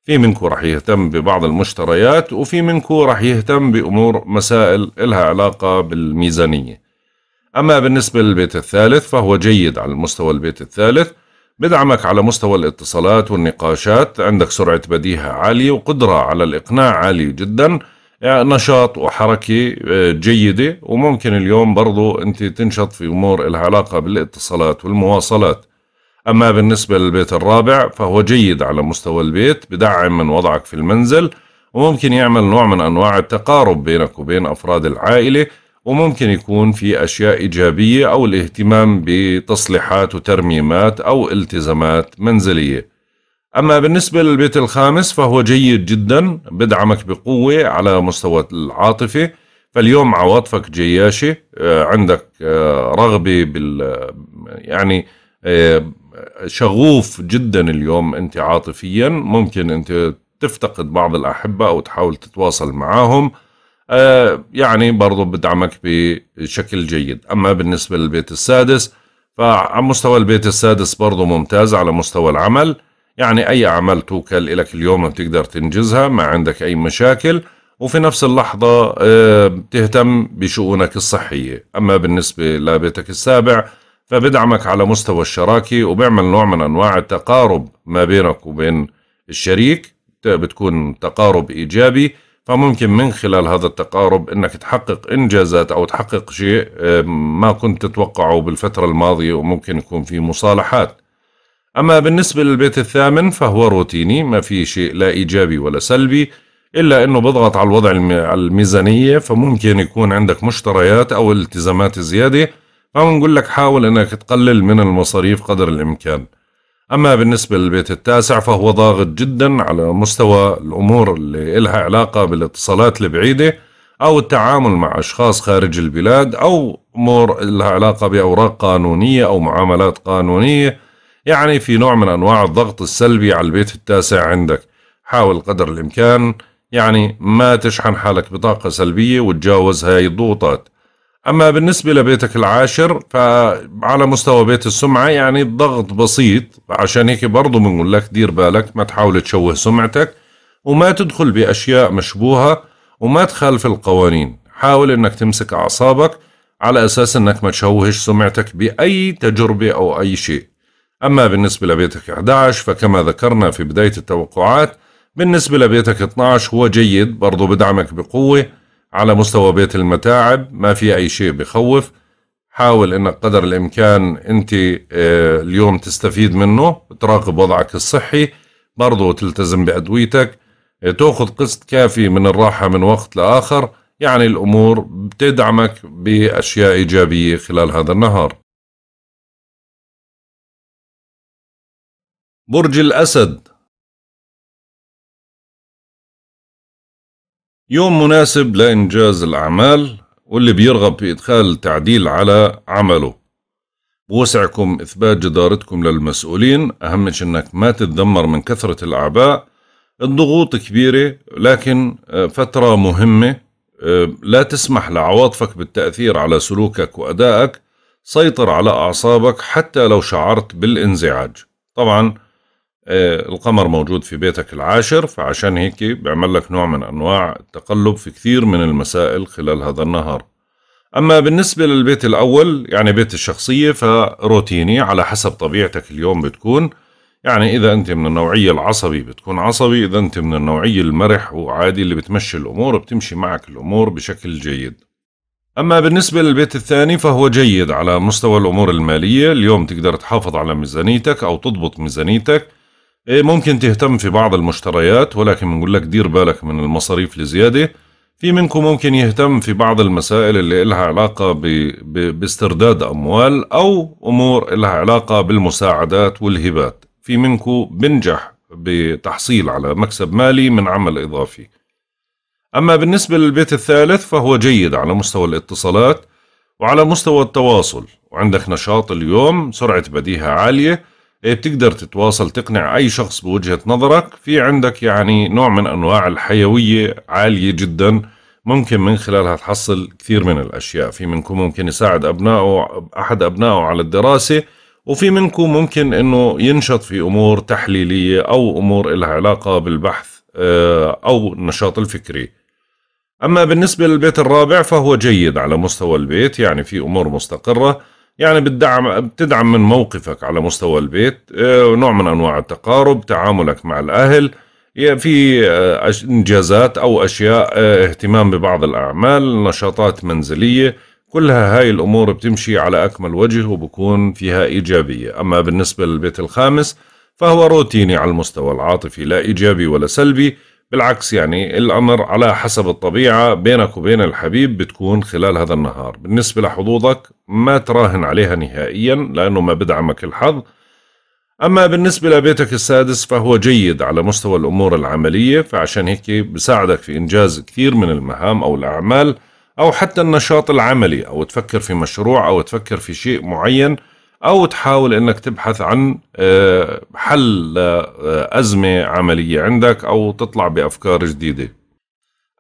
في منكم رح يهتم ببعض المشتريات وفي منكم رح يهتم بأمور مسائل إلها علاقة بالميزانية أما بالنسبة للبيت الثالث فهو جيد على مستوى البيت الثالث بدعمك على مستوى الاتصالات والنقاشات عندك سرعة بديهة عالية وقدرة على الإقناع عالية جدا نشاط وحركة آه، جيدة وممكن اليوم برضو أنت تنشط في أمور العلاقة علاقة بالاتصالات والمواصلات أما بالنسبة للبيت الرابع فهو جيد على مستوى البيت بدعم من وضعك في المنزل وممكن يعمل نوع من أنواع التقارب بينك وبين أفراد العائلة وممكن يكون في أشياء إيجابية أو الاهتمام بتصليحات وترميمات أو التزامات منزلية أما بالنسبة للبيت الخامس فهو جيد جدا بدعمك بقوة على مستوى العاطفة فاليوم عواطفك جياشة آه، عندك آه، رغبة بال يعني آه، شغوف جدا اليوم أنت عاطفيا ممكن أنت تفتقد بعض الأحبة أو تحاول تتواصل معاهم آه، يعني برضو بدعمك بشكل جيد أما بالنسبة للبيت السادس فعلى مستوى البيت السادس برضو ممتاز على مستوى العمل يعني أي أعمال توكل لك اليوم بتقدر تنجزها ما عندك أي مشاكل وفي نفس اللحظة آه، بتهتم بشؤونك الصحية أما بالنسبة لبيتك السابع فبدعمك على مستوى الشراكة وبيعمل نوع من أنواع التقارب ما بينك وبين الشريك بتكون تقارب إيجابي فممكن من خلال هذا التقارب انك تحقق انجازات او تحقق شيء آه، ما كنت تتوقعه بالفتره الماضيه وممكن يكون في مصالحات. اما بالنسبه للبيت الثامن فهو روتيني ما في شيء لا ايجابي ولا سلبي الا انه بضغط على الوضع الميزانيه فممكن يكون عندك مشتريات او التزامات زياده فمنقول لك حاول انك تقلل من المصاريف قدر الامكان. أما بالنسبة للبيت التاسع فهو ضاغط جدا على مستوى الأمور اللي إلها علاقة بالاتصالات البعيدة أو التعامل مع أشخاص خارج البلاد أو أمور إلها علاقة بأوراق قانونية أو معاملات قانونية يعني في نوع من أنواع الضغط السلبي على البيت التاسع عندك حاول قدر الإمكان يعني ما تشحن حالك بطاقة سلبية وتجاوز هاي الضغوطات أما بالنسبة لبيتك العاشر فعلى مستوى بيت السمعة يعني الضغط بسيط عشان هيك برضو بنقول لك دير بالك ما تحاول تشوه سمعتك وما تدخل بأشياء مشبوهة وما تخالف القوانين حاول أنك تمسك أعصابك على أساس أنك ما تشوهش سمعتك بأي تجربة أو أي شيء أما بالنسبة لبيتك 11 فكما ذكرنا في بداية التوقعات بالنسبة لبيتك 12 هو جيد برضو بدعمك بقوة على مستوى بيت المتاعب ما في أي شيء بخوف حاول انك قدر الامكان انت آه، اليوم تستفيد منه تراقب وضعك الصحي برضه تلتزم بادويتك تاخذ قسط كافي من الراحه من وقت لاخر يعني الامور بتدعمك باشياء ايجابيه خلال هذا النهار برج الاسد يوم مناسب لإنجاز الأعمال واللي بيرغب في إدخال تعديل على عمله بوسعكم إثبات جدارتكم للمسؤولين أهم أنك ما تتذمر من كثرة الأعباء الضغوط كبيرة لكن آه، فترة مهمة آه، لا تسمح لعواطفك بالتأثير على سلوكك وأدائك سيطر على أعصابك حتى لو شعرت بالانزعاج طبعاً آه، القمر موجود في بيتك العاشر فعشان هيك بيعمل لك نوع من أنواع التقلب في كثير من المسائل خلال هذا النهار أما بالنسبة للبيت الأول يعني بيت الشخصية فروتيني على حسب طبيعتك اليوم بتكون يعني إذا أنت من النوعية العصبي بتكون عصبي إذا أنت من النوعية المرح وعادي اللي بتمشي الأمور بتمشي معك الأمور بشكل جيد أما بالنسبة للبيت الثاني فهو جيد على مستوى الأمور المالية اليوم تقدر تحافظ على ميزانيتك أو تضبط ميزانيتك إيه، ممكن تهتم في بعض المشتريات ولكن بنقول لك دير بالك من المصاريف الزيادة في منكم ممكن يهتم في بعض المسائل اللي إلها علاقة ب... ب... باسترداد أموال أو أمور إلها علاقة بالمساعدات والهبات في منكم بنجح بتحصيل على مكسب مالي من عمل إضافي أما بالنسبة للبيت الثالث فهو جيد على مستوى الاتصالات وعلى مستوى التواصل وعندك نشاط اليوم سرعة بديهة عالية إيه، بتقدر تتواصل تقنع أي شخص بوجهة نظرك في عندك يعني نوع من أنواع الحيوية عالية جدا ممكن من خلالها تحصل كثير من الأشياء في منكم ممكن يساعد أبنائه أحد أبنائه على الدراسة وفي منكم ممكن أنه ينشط في أمور تحليلية أو أمور لها علاقة بالبحث آه، أو النشاط الفكري أما بالنسبة للبيت الرابع فهو جيد على مستوى البيت يعني في أمور مستقرة يعني بتدعم بتدعم من موقفك على مستوى البيت آه، نوع من انواع التقارب تعاملك مع الاهل في آه، انجازات او اشياء آه، اهتمام ببعض الاعمال نشاطات منزليه كلها هاي الامور بتمشي على اكمل وجه وبكون فيها ايجابيه اما بالنسبه للبيت الخامس فهو روتيني على المستوى العاطفي لا ايجابي ولا سلبي بالعكس يعني الأمر على حسب الطبيعة بينك وبين الحبيب بتكون خلال هذا النهار بالنسبة لحظوظك ما تراهن عليها نهائيا لأنه ما بدعمك الحظ أما بالنسبة لبيتك السادس فهو جيد على مستوى الأمور العملية فعشان هيك بساعدك في إنجاز كثير من المهام أو الأعمال أو حتى النشاط العملي أو تفكر في مشروع أو تفكر في شيء معين او تحاول انك تبحث عن آه، حل ازمه عمليه عندك او تطلع بافكار جديده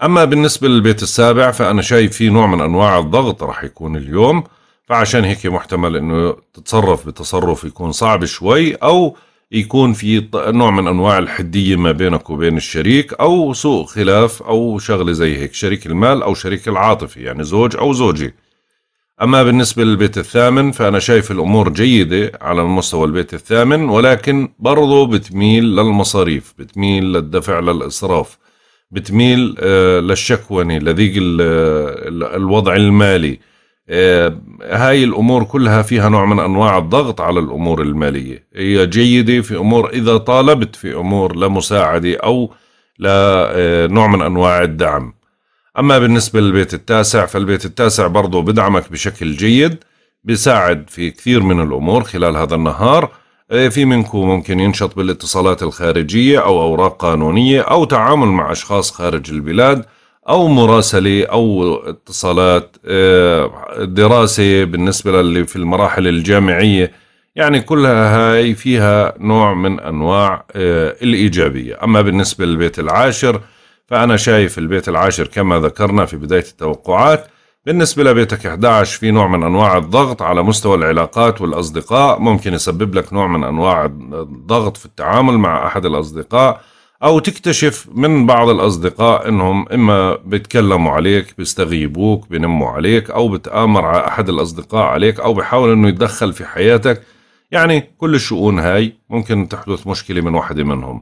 اما بالنسبه للبيت السابع فانا شايف في نوع من انواع الضغط راح يكون اليوم فعشان هيك محتمل انه تتصرف بتصرف يكون صعب شوي او يكون في نوع من انواع الحديه ما بينك وبين الشريك او سوء خلاف او شغله زي هيك شريك المال او شريك العاطفي يعني زوج او زوجه أما بالنسبة للبيت الثامن فأنا شايف الأمور جيدة على مستوى البيت الثامن ولكن برضو بتميل للمصاريف بتميل للدفع للإسراف بتميل آه، للشكونة يعني، لذيق الوضع المالي آه، هاي الأمور كلها فيها نوع من أنواع الضغط على الأمور المالية هي جيدة في أمور إذا طالبت في أمور لمساعدة أو لنوع آه، من أنواع الدعم أما بالنسبة للبيت التاسع فالبيت التاسع برضو بدعمك بشكل جيد بيساعد في كثير من الأمور خلال هذا النهار آه، في منكم ممكن ينشط بالاتصالات الخارجية أو أوراق قانونية أو تعامل مع أشخاص خارج البلاد أو مراسلة أو اتصالات آه، دراسة بالنسبة للي في المراحل الجامعية يعني كلها هاي فيها نوع من أنواع آه، الإيجابية أما بالنسبة للبيت العاشر فأنا شايف البيت العاشر كما ذكرنا في بداية التوقعات بالنسبة لبيتك 11 في نوع من أنواع الضغط على مستوى العلاقات والأصدقاء ممكن يسبب لك نوع من أنواع الضغط في التعامل مع أحد الأصدقاء أو تكتشف من بعض الأصدقاء أنهم إما بيتكلموا عليك بيستغيبوك بينموا عليك أو بتآمر على أحد الأصدقاء عليك أو بيحاول أنه يتدخل في حياتك يعني كل الشؤون هاي ممكن تحدث مشكلة من واحدة منهم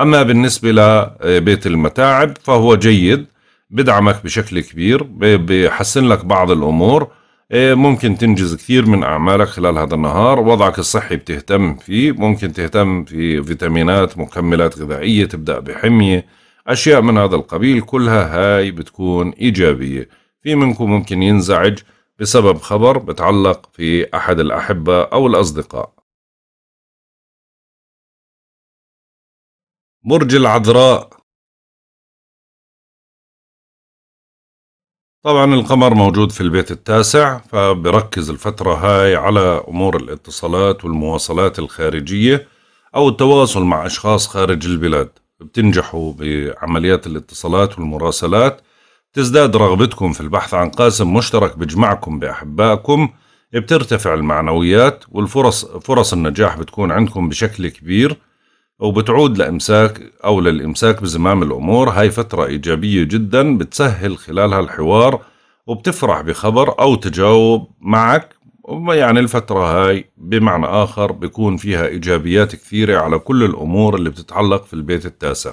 أما بالنسبة لبيت آه، المتاعب فهو جيد بدعمك بشكل كبير بحسن لك بعض الأمور آه، ممكن تنجز كثير من أعمالك خلال هذا النهار وضعك الصحي بتهتم فيه ممكن تهتم في فيتامينات مكملات غذائية تبدأ بحمية أشياء من هذا القبيل كلها هاي بتكون إيجابية في منكم ممكن ينزعج بسبب خبر بتعلق في أحد الأحبة أو الأصدقاء برج العذراء طبعا القمر موجود في البيت التاسع فبركز الفترة هاي على أمور الاتصالات والمواصلات الخارجية أو التواصل مع أشخاص خارج البلاد بتنجحوا بعمليات الاتصالات والمراسلات تزداد رغبتكم في البحث عن قاسم مشترك بجمعكم بأحبائكم بترتفع المعنويات والفرص فرص النجاح بتكون عندكم بشكل كبير وبتعود لإمساك أو للإمساك بزمام الأمور هاي فترة إيجابية جدا بتسهل خلالها الحوار وبتفرح بخبر أو تجاوب معك يعني الفترة هاي بمعنى آخر بيكون فيها إيجابيات كثيرة على كل الأمور اللي بتتعلق في البيت التاسع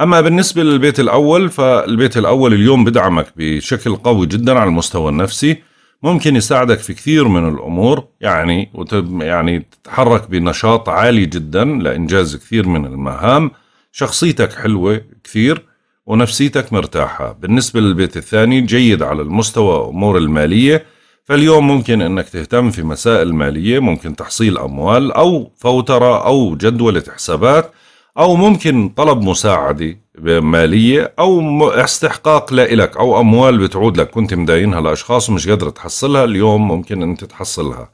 أما بالنسبة للبيت الأول فالبيت الأول اليوم بدعمك بشكل قوي جدا على المستوى النفسي ممكن يساعدك في كثير من الامور يعني وتب يعني تتحرك بنشاط عالي جدا لانجاز كثير من المهام شخصيتك حلوه كثير ونفسيتك مرتاحه بالنسبه للبيت الثاني جيد على المستوى امور الماليه فاليوم ممكن انك تهتم في مسائل ماليه ممكن تحصيل اموال او فوتره او جدوله حسابات أو ممكن طلب مساعدة مالية أو استحقاق لإلك أو أموال بتعود لك كنت مداينها لأشخاص ومش قادرة تحصلها اليوم ممكن أنت تحصلها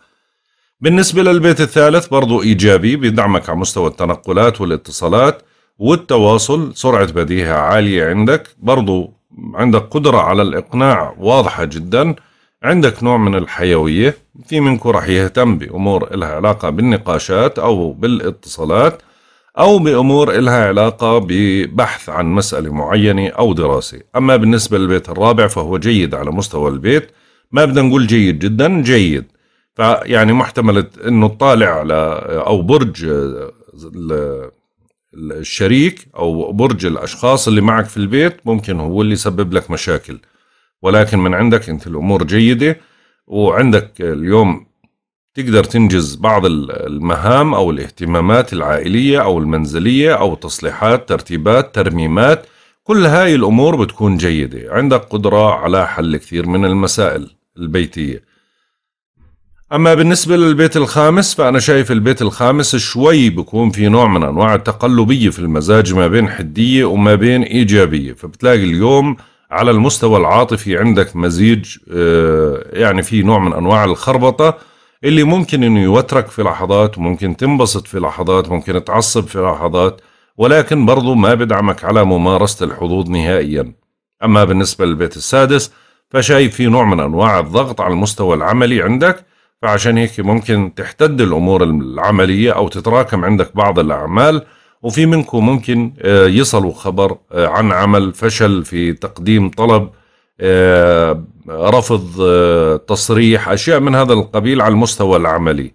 بالنسبة للبيت الثالث برضو إيجابي بيدعمك على مستوى التنقلات والاتصالات والتواصل سرعة بديهة عالية عندك برضو عندك قدرة على الإقناع واضحة جدا عندك نوع من الحيوية في منكم رح يهتم بأمور إلها علاقة بالنقاشات أو بالاتصالات أو بأمور إلها علاقة ببحث عن مسألة معينة أو دراسة أما بالنسبة للبيت الرابع فهو جيد على مستوى البيت ما بدنا نقول جيد جدا جيد فيعني محتملة أنه تطالع على أو برج الشريك أو برج الأشخاص اللي معك في البيت ممكن هو اللي يسبب لك مشاكل ولكن من عندك أنت الأمور جيدة وعندك اليوم تقدر تنجز بعض المهام أو الاهتمامات العائلية أو المنزلية أو تصليحات ترتيبات ترميمات كل هاي الأمور بتكون جيدة عندك قدرة على حل كثير من المسائل البيتية أما بالنسبة للبيت الخامس فأنا شايف البيت الخامس شوي بكون في نوع من أنواع التقلبية في المزاج ما بين حدية وما بين إيجابية فبتلاقي اليوم على المستوى العاطفي عندك مزيج آه، يعني في نوع من أنواع الخربطة اللي ممكن انه يوترك في لحظات ممكن تنبسط في لحظات ممكن تعصب في لحظات ولكن برضو ما بدعمك على ممارسة الحظوظ نهائيا أما بالنسبة للبيت السادس فشايف في نوع من أنواع الضغط على المستوى العملي عندك فعشان هيك ممكن تحتد الأمور العملية أو تتراكم عندك بعض الأعمال وفي منكم ممكن آه، يصلوا خبر آه، عن عمل فشل في تقديم طلب آه، رفض آه، تصريح أشياء من هذا القبيل على المستوى العملي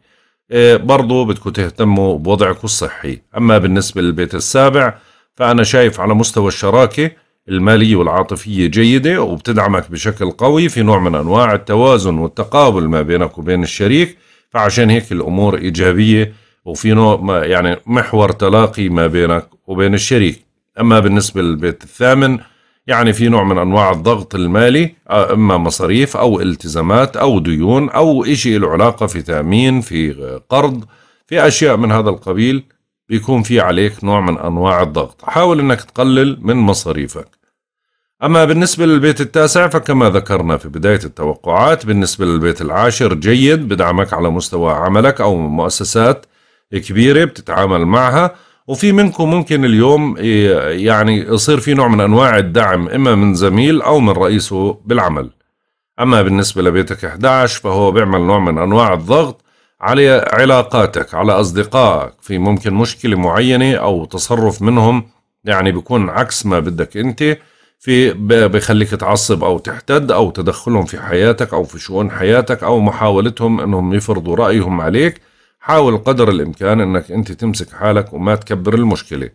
آه، برضو بدكم تهتموا بوضعكم الصحي أما بالنسبة للبيت السابع فأنا شايف على مستوى الشراكة المالية والعاطفية جيدة وبتدعمك بشكل قوي في نوع من أنواع التوازن والتقابل ما بينك وبين الشريك فعشان هيك الأمور إيجابية وفي نوع يعني محور تلاقي ما بينك وبين الشريك أما بالنسبة للبيت الثامن يعني في نوع من أنواع الضغط المالي آه، إما مصاريف أو التزامات أو ديون أو إشي له علاقة في تأمين في قرض في أشياء من هذا القبيل بيكون في عليك نوع من أنواع الضغط حاول أنك تقلل من مصاريفك أما بالنسبة للبيت التاسع فكما ذكرنا في بداية التوقعات بالنسبة للبيت العاشر جيد بدعمك على مستوى عملك أو مؤسسات كبيرة بتتعامل معها وفي منكم ممكن اليوم إيه، يعني يصير في نوع من انواع الدعم اما من زميل او من رئيسه بالعمل اما بالنسبه لبيتك 11 فهو بيعمل نوع من انواع الضغط على علاقاتك على اصدقائك في ممكن مشكله معينه او تصرف منهم يعني بيكون عكس ما بدك انت في بخليك تعصب او تحتد او تدخلهم في حياتك او في شؤون حياتك او محاولتهم انهم يفرضوا رايهم عليك حاول قدر الإمكان أنك أنت تمسك حالك وما تكبر المشكلة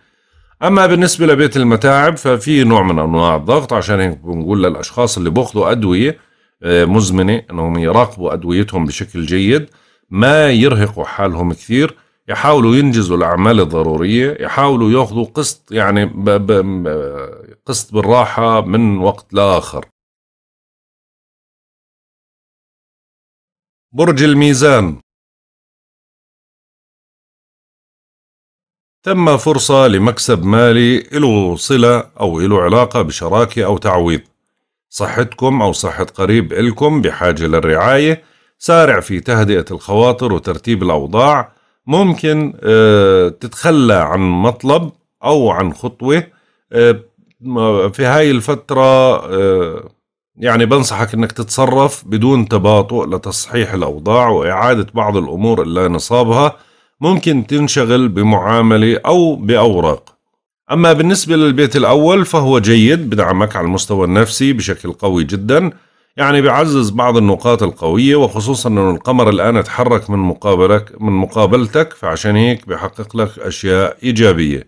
أما بالنسبة لبيت المتاعب ففي نوع من أنواع الضغط عشان هيك بنقول للأشخاص اللي بياخذوا أدوية آه، مزمنة أنهم يراقبوا أدويتهم بشكل جيد ما يرهقوا حالهم كثير يحاولوا ينجزوا الأعمال الضرورية يحاولوا ياخذوا قسط يعني ب ب آه، قسط بالراحة من وقت لآخر برج الميزان تم فرصة لمكسب مالي له صلة أو له علاقة بشراكة أو تعويض صحتكم أو صحة قريب إلكم بحاجة للرعاية سارع في تهدئة الخواطر وترتيب الأوضاع ممكن آه، تتخلى عن مطلب أو عن خطوة آه، في هاي الفترة آه، يعني بنصحك أنك تتصرف بدون تباطؤ لتصحيح الأوضاع وإعادة بعض الأمور اللي نصابها ممكن تنشغل بمعاملة أو بأوراق أما بالنسبة للبيت الأول فهو جيد بدعمك على المستوى النفسي بشكل قوي جدا يعني بيعزز بعض النقاط القوية وخصوصا أنه القمر الآن اتحرك من مقابلك من مقابلتك فعشان هيك بحقق لك أشياء إيجابية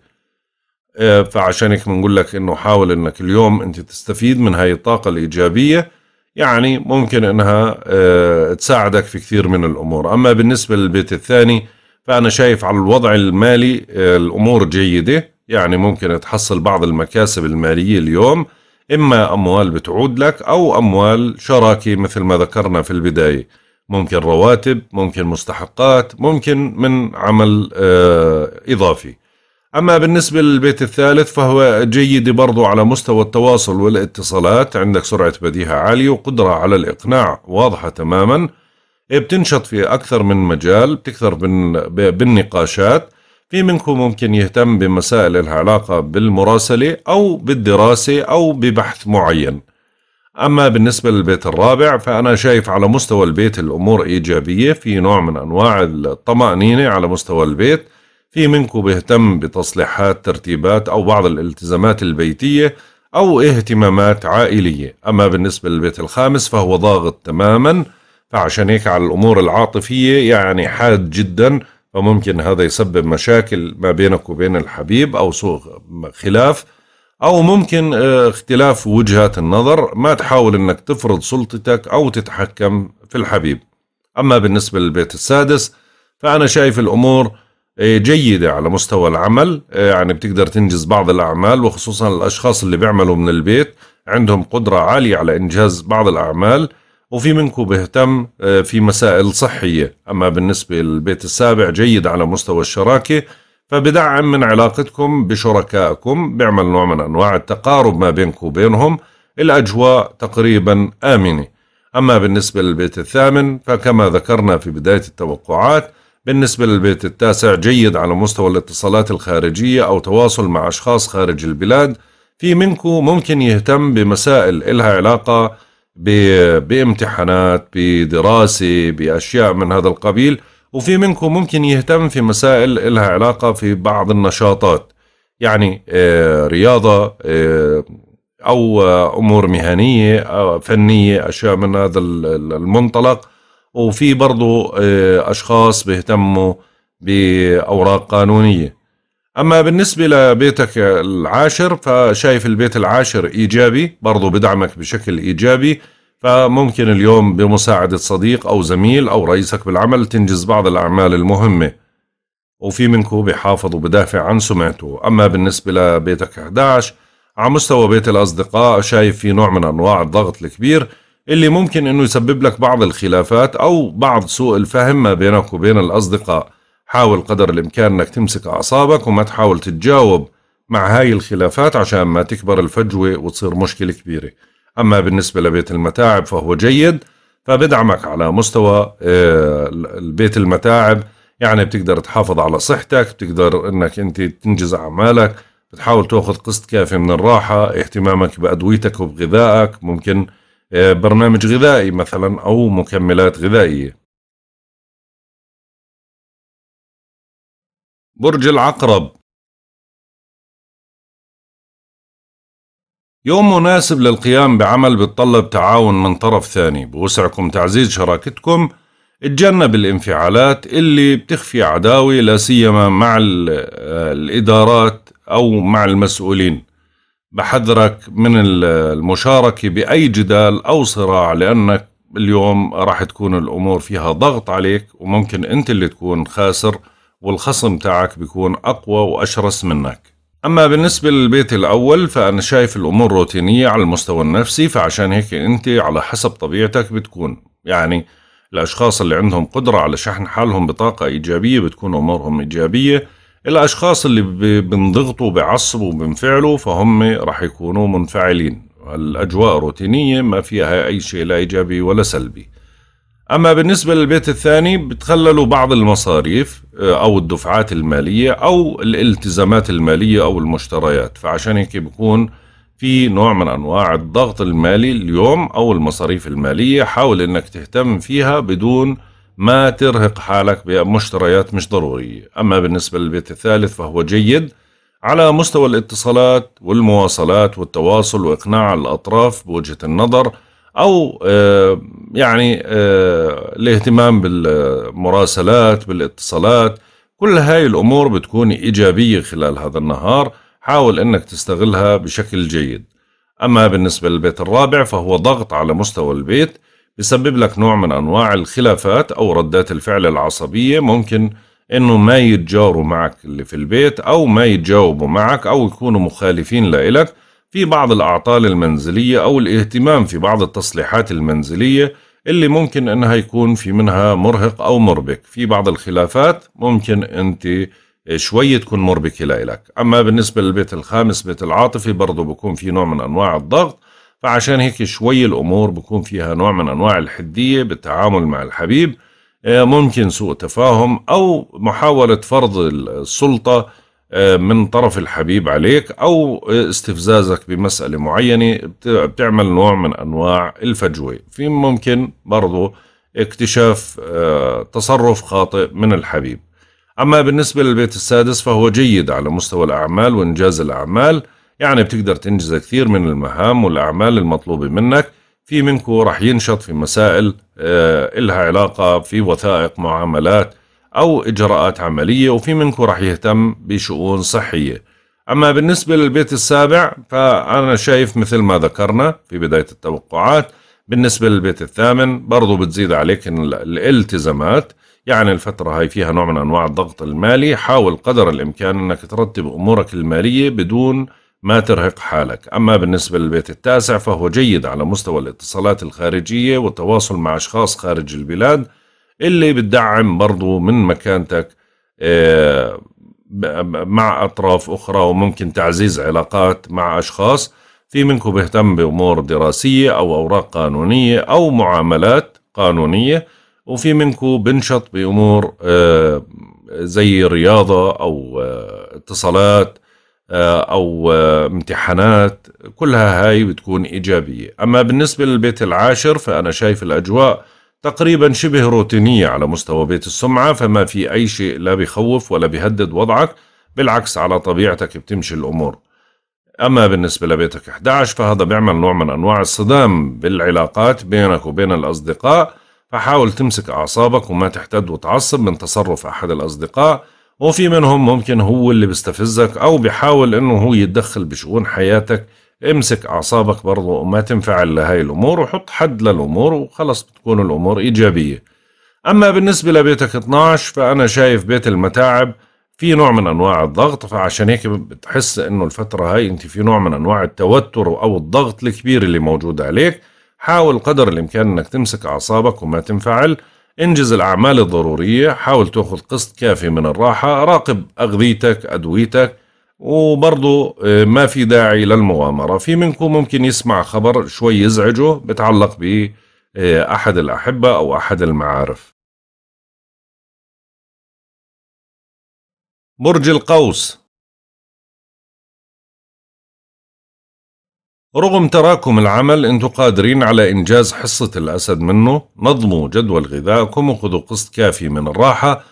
آه، فعشان هيك بنقول لك أنه حاول أنك اليوم أنت تستفيد من هاي الطاقة الإيجابية يعني ممكن أنها آه، تساعدك في كثير من الأمور أما بالنسبة للبيت الثاني فأنا شايف على الوضع المالي آه، الأمور جيدة يعني ممكن تحصل بعض المكاسب المالية اليوم إما أموال بتعود لك أو أموال شراكة مثل ما ذكرنا في البداية ممكن رواتب ممكن مستحقات ممكن من عمل آه، إضافي أما بالنسبة للبيت الثالث فهو جيد برضو على مستوى التواصل والاتصالات عندك سرعة بديهة عالية وقدرة على الإقناع واضحة تماماً إيه، بتنشط في أكثر من مجال بتكثر بالنقاشات في منكم ممكن يهتم بمسائل لها علاقة بالمراسلة أو بالدراسة أو ببحث معين أما بالنسبة للبيت الرابع فأنا شايف على مستوى البيت الأمور إيجابية في نوع من أنواع الطمأنينة على مستوى البيت في منكم بيهتم بتصليحات ترتيبات أو بعض الالتزامات البيتية أو اهتمامات عائلية أما بالنسبة للبيت الخامس فهو ضاغط تماماً فعشان هيك على الامور العاطفيه يعني حاد جدا فممكن هذا يسبب مشاكل ما بينك وبين الحبيب او سوء خلاف او ممكن آه، اختلاف وجهات النظر ما تحاول انك تفرض سلطتك او تتحكم في الحبيب اما بالنسبه للبيت السادس فانا شايف الامور آه، جيدة على مستوى العمل آه، يعني بتقدر تنجز بعض الأعمال وخصوصا الأشخاص اللي بيعملوا من البيت عندهم قدرة عالية على إنجاز بعض الأعمال وفي منكم بيهتم آه، في مسائل صحية أما بالنسبة للبيت السابع جيد على مستوى الشراكة فبدعم من علاقتكم بشركائكم بيعمل نوع من أنواع التقارب ما بينكم وبينهم الأجواء تقريبا آمنة أما بالنسبة للبيت الثامن فكما ذكرنا في بداية التوقعات بالنسبة للبيت التاسع جيد على مستوى الاتصالات الخارجية أو تواصل مع أشخاص خارج البلاد في منكم ممكن يهتم بمسائل إلها علاقة بامتحانات بدراسة بأشياء من هذا القبيل وفي منكم ممكن يهتم في مسائل لها علاقة في بعض النشاطات يعني آه، رياضة آه، أو آه، أمور مهنية أو فنية أشياء من هذا المنطلق وفي برضو أشخاص بيهتموا بأوراق قانونية أما بالنسبة لبيتك العاشر فشايف البيت العاشر إيجابي برضو بدعمك بشكل إيجابي فممكن اليوم بمساعدة صديق أو زميل أو رئيسك بالعمل تنجز بعض الأعمال المهمة وفي منكم بحافظ وبدافع عن سمعته أما بالنسبة لبيتك 11 على مستوى بيت الأصدقاء شايف في نوع من أنواع الضغط الكبير اللي ممكن أنه يسبب لك بعض الخلافات أو بعض سوء الفهم ما بينك وبين الأصدقاء حاول قدر الإمكان أنك تمسك أعصابك وما تحاول تتجاوب مع هاي الخلافات عشان ما تكبر الفجوة وتصير مشكلة كبيرة أما بالنسبة لبيت المتاعب فهو جيد فبدعمك على مستوى آه، البيت المتاعب يعني بتقدر تحافظ على صحتك بتقدر انك انت تنجز اعمالك بتحاول تاخذ قسط كافي من الراحه اهتمامك بادويتك وبغذائك ممكن آه، برنامج غذائي مثلا او مكملات غذائيه برج العقرب يوم مناسب للقيام بعمل بتطلب تعاون من طرف ثاني بوسعكم تعزيز شراكتكم اتجنب الانفعالات اللي بتخفي عداوة لا سيما مع الإدارات أو مع المسؤولين بحذرك من المشاركة بأي جدال أو صراع لأنك اليوم راح تكون الأمور فيها ضغط عليك وممكن أنت اللي تكون خاسر والخصم تاعك بيكون أقوى وأشرس منك أما بالنسبة للبيت الأول فأنا شايف الأمور روتينية على المستوى النفسي فعشان هيك أنت على حسب طبيعتك بتكون يعني الأشخاص اللي عندهم قدرة على شحن حالهم بطاقة إيجابية بتكون أمورهم إيجابية الأشخاص اللي بينضغطوا بعصبوا وبينفعلوا فهم رح يكونوا منفعلين الأجواء روتينية ما فيها أي شيء لا إيجابي ولا سلبي اما بالنسبه للبيت الثاني بتخللوا بعض المصاريف آه، او الدفعات الماليه او الالتزامات الماليه او المشتريات فعشان هيك بكون في نوع من انواع الضغط المالي اليوم او المصاريف الماليه حاول انك تهتم فيها بدون ما ترهق حالك بمشتريات مش ضروريه اما بالنسبه للبيت الثالث فهو جيد على مستوى الاتصالات والمواصلات والتواصل واقناع الاطراف بوجهه النظر او آه، يعني آه، الاهتمام بالمراسلات بالاتصالات كل هاي الامور بتكون ايجابيه خلال هذا النهار حاول انك تستغلها بشكل جيد اما بالنسبه للبيت الرابع فهو ضغط على مستوى البيت بسبب لك نوع من انواع الخلافات او ردات الفعل العصبيه ممكن انه ما يتجاروا معك اللي في البيت او ما يتجاوبوا معك او يكونوا مخالفين لإلك في بعض الأعطال المنزلية أو الاهتمام في بعض التصليحات المنزلية اللي ممكن أنها يكون في منها مرهق أو مربك في بعض الخلافات ممكن أنت شوي تكون مربكة لإلك أما بالنسبة للبيت الخامس بيت العاطفي برضه بكون في نوع من أنواع الضغط فعشان هيك شوي الأمور بكون فيها نوع من أنواع الحدية بالتعامل مع الحبيب آه، ممكن سوء تفاهم أو محاولة فرض السلطة آه، من طرف الحبيب عليك او آه، استفزازك بمسألة معينة بتعمل نوع من انواع الفجوة في ممكن برضو اكتشاف آه، تصرف خاطئ من الحبيب اما بالنسبة للبيت السادس فهو جيد على مستوى الاعمال وانجاز الاعمال يعني بتقدر تنجز كثير من المهام والاعمال المطلوبة منك في منكو رح ينشط في مسائل إلها علاقة في وثائق معاملات أو إجراءات عملية وفي منكم راح يهتم بشؤون صحية أما بالنسبة للبيت السابع فأنا شايف مثل ما ذكرنا في بداية التوقعات بالنسبة للبيت الثامن برضو بتزيد عليك الالتزامات يعني الفترة هاي فيها نوع من أنواع الضغط المالي حاول قدر الإمكان أنك ترتب أمورك المالية بدون ما ترهق حالك أما بالنسبة للبيت التاسع فهو جيد على مستوى الاتصالات الخارجية والتواصل مع أشخاص خارج البلاد اللي بتدعم برضو من مكانتك آه، مع أطراف أخرى وممكن تعزيز علاقات مع أشخاص في منكم بيهتم بأمور دراسية أو أوراق قانونية أو معاملات قانونية وفي منكم بنشط بأمور آه، زي رياضة أو آه، اتصالات أو امتحانات كلها هاي بتكون إيجابية أما بالنسبة للبيت العاشر فأنا شايف الأجواء تقريبا شبه روتينية على مستوى بيت السمعة فما في أي شيء لا بيخوف ولا بيهدد وضعك بالعكس على طبيعتك بتمشي الأمور أما بالنسبة لبيتك 11 فهذا بيعمل نوع من أنواع الصدام بالعلاقات بينك وبين الأصدقاء فحاول تمسك أعصابك وما تحتد وتعصب من تصرف أحد الأصدقاء وفي منهم ممكن هو اللي بيستفزك أو بيحاول أنه هو يتدخل بشؤون حياتك امسك اعصابك برضو وما تنفعل لهي الامور وحط حد للامور وخلص بتكون الامور ايجابيه اما بالنسبه لبيتك 12 فانا شايف بيت المتاعب في نوع من انواع الضغط فعشان هيك بتحس انه الفتره هاي انت في نوع من انواع التوتر او الضغط الكبير اللي موجود عليك حاول قدر الامكان انك تمسك اعصابك وما تنفعل انجز الاعمال الضروريه حاول تاخذ قسط كافي من الراحه راقب اغذيتك ادويتك وبرضه آه، ما في داعي للمغامرة في منكم ممكن يسمع خبر شوي يزعجه بتعلق بأحد آه، الأحبة أو أحد المعارف برج القوس رغم تراكم العمل انتم قادرين على انجاز حصة الاسد منه نظموا جدول غذائكم وخذوا قسط كافي من الراحة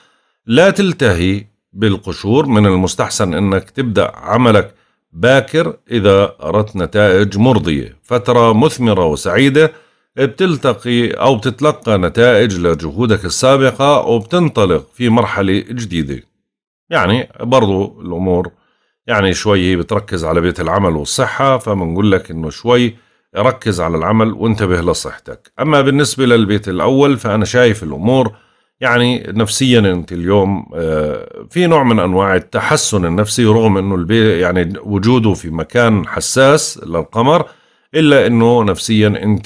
لا تلتهي بالقشور من المستحسن أنك تبدأ عملك باكر إذا أردت نتائج مرضية فترة مثمرة وسعيدة بتلتقي أو بتتلقى نتائج لجهودك السابقة وبتنطلق في مرحلة جديدة يعني برضو الأمور يعني شوي هي بتركز على بيت العمل والصحة فبنقول لك إنه شوي ركز على العمل وانتبه لصحتك أما بالنسبة للبيت الأول فأنا شايف الأمور يعني نفسيا انت اليوم آه، في نوع من انواع التحسن النفسي رغم انه البي يعني وجوده في مكان حساس للقمر الا انه نفسيا انت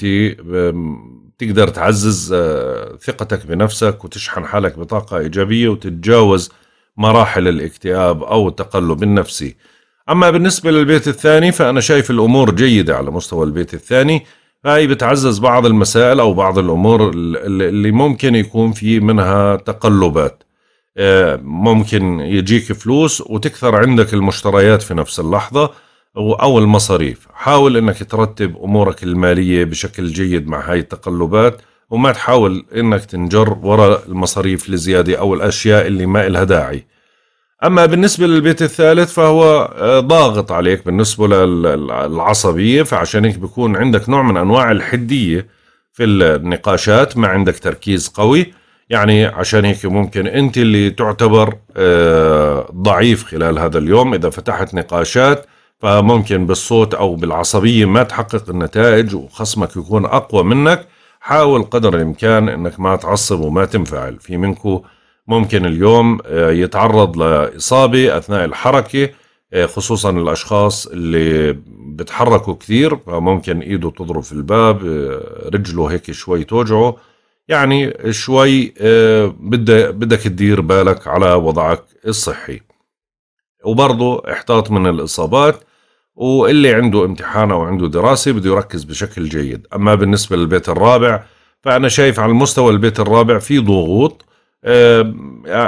تقدر تعزز آه، ثقتك بنفسك وتشحن حالك بطاقه ايجابيه وتتجاوز مراحل الاكتئاب او التقلب النفسي. اما بالنسبه للبيت الثاني فانا شايف الامور جيده على مستوى البيت الثاني هاي بتعزز بعض المسائل أو بعض الأمور اللي ممكن يكون في منها تقلبات آه، ممكن يجيك فلوس وتكثر عندك المشتريات في نفس اللحظة أو المصاريف حاول أنك ترتب أمورك المالية بشكل جيد مع هاي التقلبات وما تحاول أنك تنجر وراء المصاريف الزيادة أو الأشياء اللي ما إلها داعي اما بالنسبه للبيت الثالث فهو آه، ضاغط عليك بالنسبه للعصبيه فعشان هيك بيكون عندك نوع من انواع الحديه في النقاشات ما عندك تركيز قوي يعني عشان هيك ممكن انت اللي تعتبر آه، ضعيف خلال هذا اليوم اذا فتحت نقاشات فممكن بالصوت او بالعصبيه ما تحقق النتائج وخصمك يكون اقوى منك حاول قدر الامكان انك ما تعصب وما تنفعل في منكم ممكن اليوم آه، يتعرض لإصابة أثناء الحركة آه، خصوصا الأشخاص اللي بتحركوا كثير فممكن إيده تضرب في الباب آه، رجله هيك شوي توجعه يعني شوي بدك تدير بالك على وضعك الصحي وبرضه احتاط من الإصابات واللي عنده امتحان أو عنده دراسة بده يركز بشكل جيد أما بالنسبة للبيت الرابع فأنا شايف على المستوى البيت الرابع في ضغوط آه،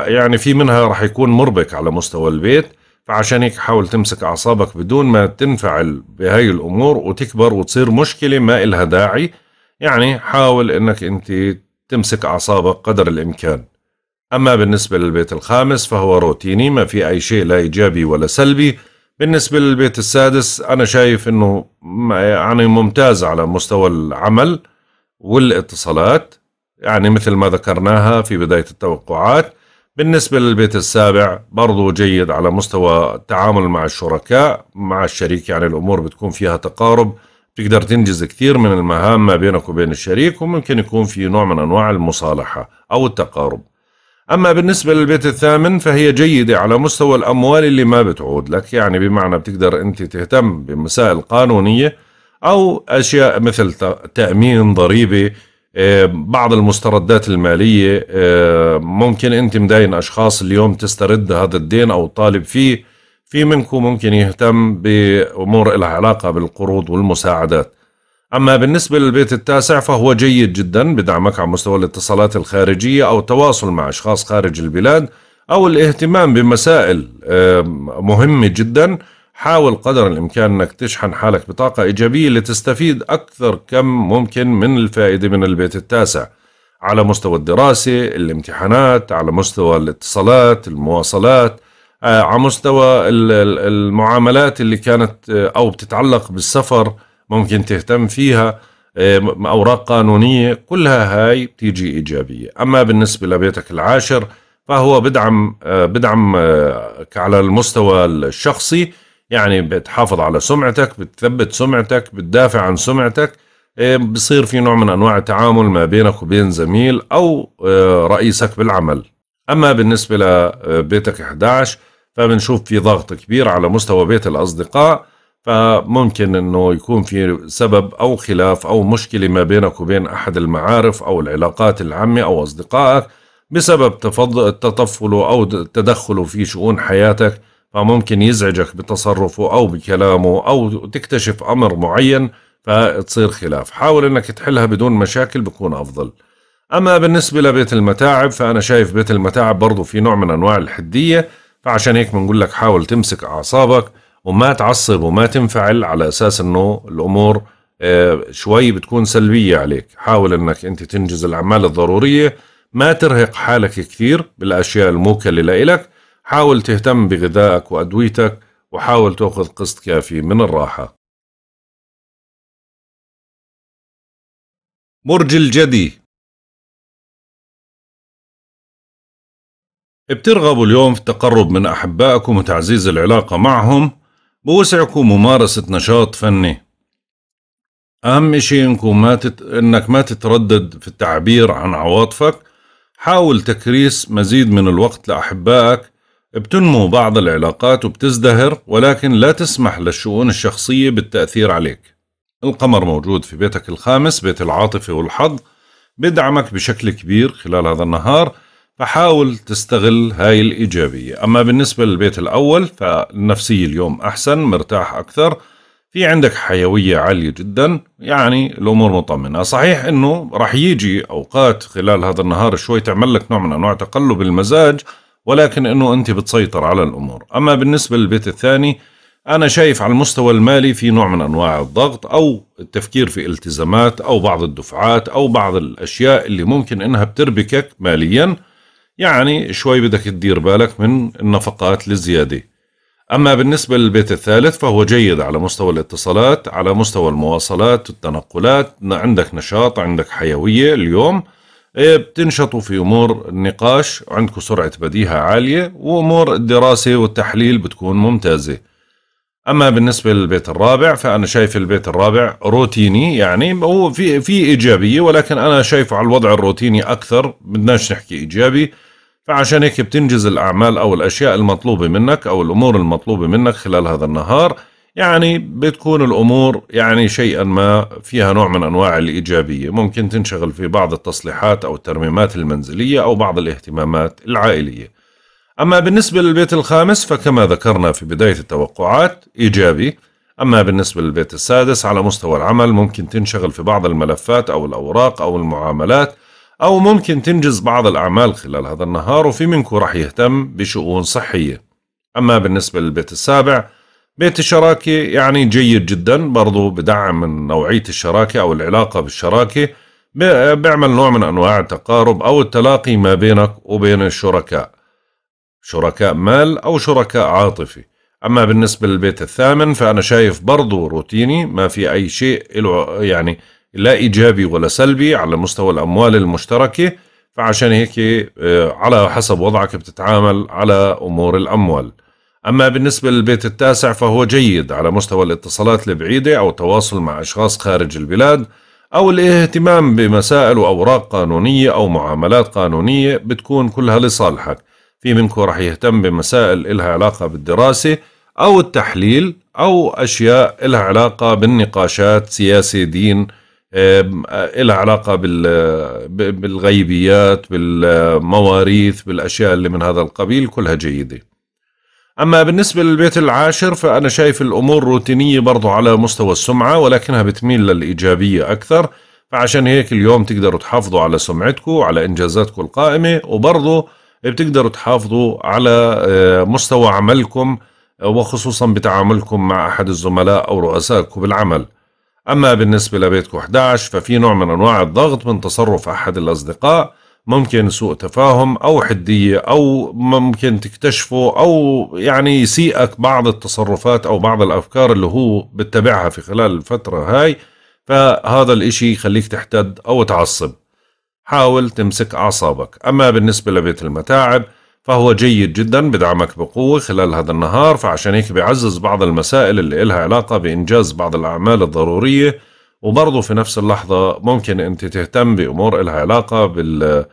يعني في منها راح يكون مربك على مستوى البيت فعشان هيك حاول تمسك أعصابك بدون ما تنفعل بهاي الأمور وتكبر وتصير مشكلة ما إلها داعي يعني حاول أنك أنت تمسك أعصابك قدر الإمكان أما بالنسبة للبيت الخامس فهو روتيني ما في أي شيء لا إيجابي ولا سلبي بالنسبة للبيت السادس أنا شايف أنه يعني ممتاز على مستوى العمل والاتصالات يعني مثل ما ذكرناها في بداية التوقعات بالنسبة للبيت السابع برضو جيد على مستوى التعامل مع الشركاء مع الشريك يعني الأمور بتكون فيها تقارب تقدر تنجز كثير من المهام ما بينك وبين الشريك وممكن يكون في نوع من أنواع المصالحة أو التقارب أما بالنسبة للبيت الثامن فهي جيدة على مستوى الأموال اللي ما بتعود لك يعني بمعنى بتقدر أنت تهتم بمسائل قانونية أو أشياء مثل تأمين ضريبة آه، بعض المستردات المالية آه، ممكن أنت مداين أشخاص اليوم تسترد هذا الدين أو طالب فيه في منكم ممكن يهتم بأمور لها علاقة بالقروض والمساعدات أما بالنسبة للبيت التاسع فهو جيد جدا بدعمك على مستوى الاتصالات الخارجية أو التواصل مع أشخاص خارج البلاد أو الاهتمام بمسائل آه، مهمة جدا حاول قدر الإمكان أنك تشحن حالك بطاقة إيجابية لتستفيد أكثر كم ممكن من الفائدة من البيت التاسع على مستوى الدراسة الامتحانات على مستوى الاتصالات المواصلات آه، على مستوى المعاملات اللي كانت آه، أو بتتعلق بالسفر ممكن تهتم فيها آه، أوراق قانونية كلها هاي بتيجي إيجابية أما بالنسبة لبيتك العاشر فهو بدعم بدعم على المستوى الشخصي يعني بتحافظ على سمعتك بتثبت سمعتك بتدافع عن سمعتك آه، بصير في نوع من أنواع التعامل ما بينك وبين زميل أو آه، رئيسك بالعمل أما بالنسبة لبيتك آه، 11 فبنشوف في ضغط كبير على مستوى بيت الأصدقاء فممكن أنه يكون في سبب أو خلاف أو مشكلة ما بينك وبين أحد المعارف أو العلاقات العامة أو أصدقائك بسبب تفضل تطفله أو تدخله في شؤون حياتك فممكن يزعجك بتصرفه أو بكلامه أو تكتشف أمر معين فتصير خلاف حاول أنك تحلها بدون مشاكل بكون أفضل أما بالنسبة لبيت المتاعب فأنا شايف بيت المتاعب برضو في نوع من أنواع الحدية فعشان هيك بنقول لك حاول تمسك أعصابك وما تعصب وما تنفعل على أساس أنه الأمور آه، شوي بتكون سلبية عليك حاول أنك أنت تنجز الأعمال الضرورية ما ترهق حالك كثير بالأشياء الموكلة لإلك حاول تهتم بغذائك وأدويتك وحاول تأخذ قسط كافي من الراحة برج الجدي بترغبوا اليوم في التقرب من أحبائكم وتعزيز العلاقة معهم بوسعكم ممارسة نشاط فني أهم شيء إنكم ما تت... إنك ما تتردد في التعبير عن عواطفك حاول تكريس مزيد من الوقت لأحبائك بتنمو بعض العلاقات وبتزدهر ولكن لا تسمح للشؤون الشخصية بالتأثير عليك القمر موجود في بيتك الخامس بيت العاطفة والحظ بدعمك بشكل كبير خلال هذا النهار فحاول تستغل هاي الإيجابية أما بالنسبة للبيت الأول فالنفسية اليوم أحسن مرتاح أكثر في عندك حيوية عالية جدا يعني الأمور مطمنة صحيح أنه رح يجي أوقات خلال هذا النهار شوي تعمل لك نوع من أنواع تقلب المزاج ولكن أنه أنت بتسيطر على الأمور أما بالنسبة للبيت الثاني أنا شايف على المستوى المالي في نوع من أنواع الضغط أو التفكير في التزامات أو بعض الدفعات أو بعض الأشياء اللي ممكن أنها بتربكك ماليا يعني شوي بدك تدير بالك من النفقات الزيادة أما بالنسبة للبيت الثالث فهو جيد على مستوى الاتصالات على مستوى المواصلات التنقلات عندك نشاط عندك حيوية اليوم إيه، بتنشطوا في امور النقاش عندكم سرعه بديهه عاليه وامور الدراسه والتحليل بتكون ممتازه اما بالنسبه للبيت الرابع فانا شايف البيت الرابع روتيني يعني هو في في ايجابيه ولكن انا شايفه على الوضع الروتيني اكثر بدناش نحكي ايجابي فعشان هيك بتنجز الاعمال او الاشياء المطلوبه منك او الامور المطلوبه منك خلال هذا النهار يعني بتكون الأمور يعني شيئا ما فيها نوع من أنواع الإيجابية ممكن تنشغل في بعض التصليحات أو الترميمات المنزلية أو بعض الاهتمامات العائلية أما بالنسبة للبيت الخامس فكما ذكرنا في بداية التوقعات إيجابي أما بالنسبة للبيت السادس على مستوى العمل ممكن تنشغل في بعض الملفات أو الأوراق أو المعاملات أو ممكن تنجز بعض الأعمال خلال هذا النهار وفي منكم رح يهتم بشؤون صحية أما بالنسبة للبيت السابع بيت الشراكة يعني جيد جدا برضو بدعم من نوعية الشراكة أو العلاقة بالشراكة بيعمل نوع من أنواع التقارب أو التلاقي ما بينك وبين الشركاء شركاء مال أو شركاء عاطفي أما بالنسبة للبيت الثامن فأنا شايف برضو روتيني ما في أي شيء له يعني لا إيجابي ولا سلبي على مستوى الأموال المشتركة فعشان هيك آه، على حسب وضعك بتتعامل على أمور الأموال أما بالنسبة للبيت التاسع فهو جيد على مستوى الاتصالات البعيدة أو التواصل مع أشخاص خارج البلاد أو الاهتمام بمسائل وأوراق قانونية أو معاملات قانونية بتكون كلها لصالحك في منكم رح يهتم بمسائل إلها علاقة بالدراسة أو التحليل أو أشياء إلها علاقة بالنقاشات سياسة دين إلها علاقة بالغيبيات بالمواريث بالأشياء اللي من هذا القبيل كلها جيدة أما بالنسبة للبيت العاشر فأنا شايف الأمور روتينية برضو على مستوى السمعة ولكنها بتميل للإيجابية أكثر فعشان هيك اليوم تقدروا تحافظوا على سمعتكم وعلى إنجازاتكم القائمة وبرضو بتقدروا تحافظوا على آه، مستوى عملكم وخصوصا بتعاملكم مع أحد الزملاء أو رؤسائكم بالعمل أما بالنسبة لبيتكم 11 ففي نوع من أنواع الضغط من تصرف أحد الأصدقاء ممكن سوء تفاهم أو حدية أو ممكن تكتشفه أو يعني يسيئك بعض التصرفات أو بعض الأفكار اللي هو بتبعها في خلال الفترة هاي فهذا الإشي يخليك تحتد أو تعصب حاول تمسك أعصابك أما بالنسبة لبيت المتاعب فهو جيد جدا بدعمك بقوة خلال هذا النهار فعشان هيك بيعزز بعض المسائل اللي إلها علاقة بإنجاز بعض الأعمال الضرورية وبرضه في نفس اللحظة ممكن أنت تهتم بأمور إلها علاقة بال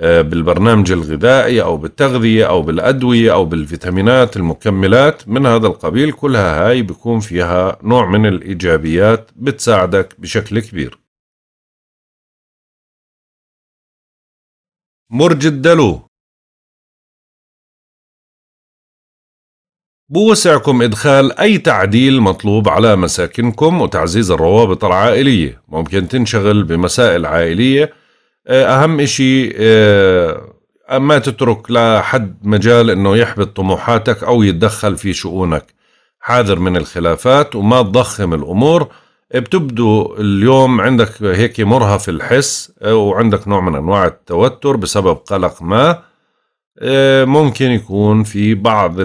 آه، بالبرنامج الغذائي أو بالتغذية أو بالأدوية أو بالفيتامينات المكملات من هذا القبيل كلها هاي بيكون فيها نوع من الإيجابيات بتساعدك بشكل كبير مرج الدلو بوسعكم إدخال أي تعديل مطلوب على مساكنكم وتعزيز الروابط العائلية ممكن تنشغل بمسائل عائلية آه، أهم إشي آه، ما تترك لحد مجال أنه يحبط طموحاتك أو يتدخل في شؤونك حاذر من الخلافات وما تضخم الأمور بتبدو اليوم عندك هيك مرهف الحس آه، وعندك نوع من أنواع التوتر بسبب قلق ما آه، ممكن يكون في بعض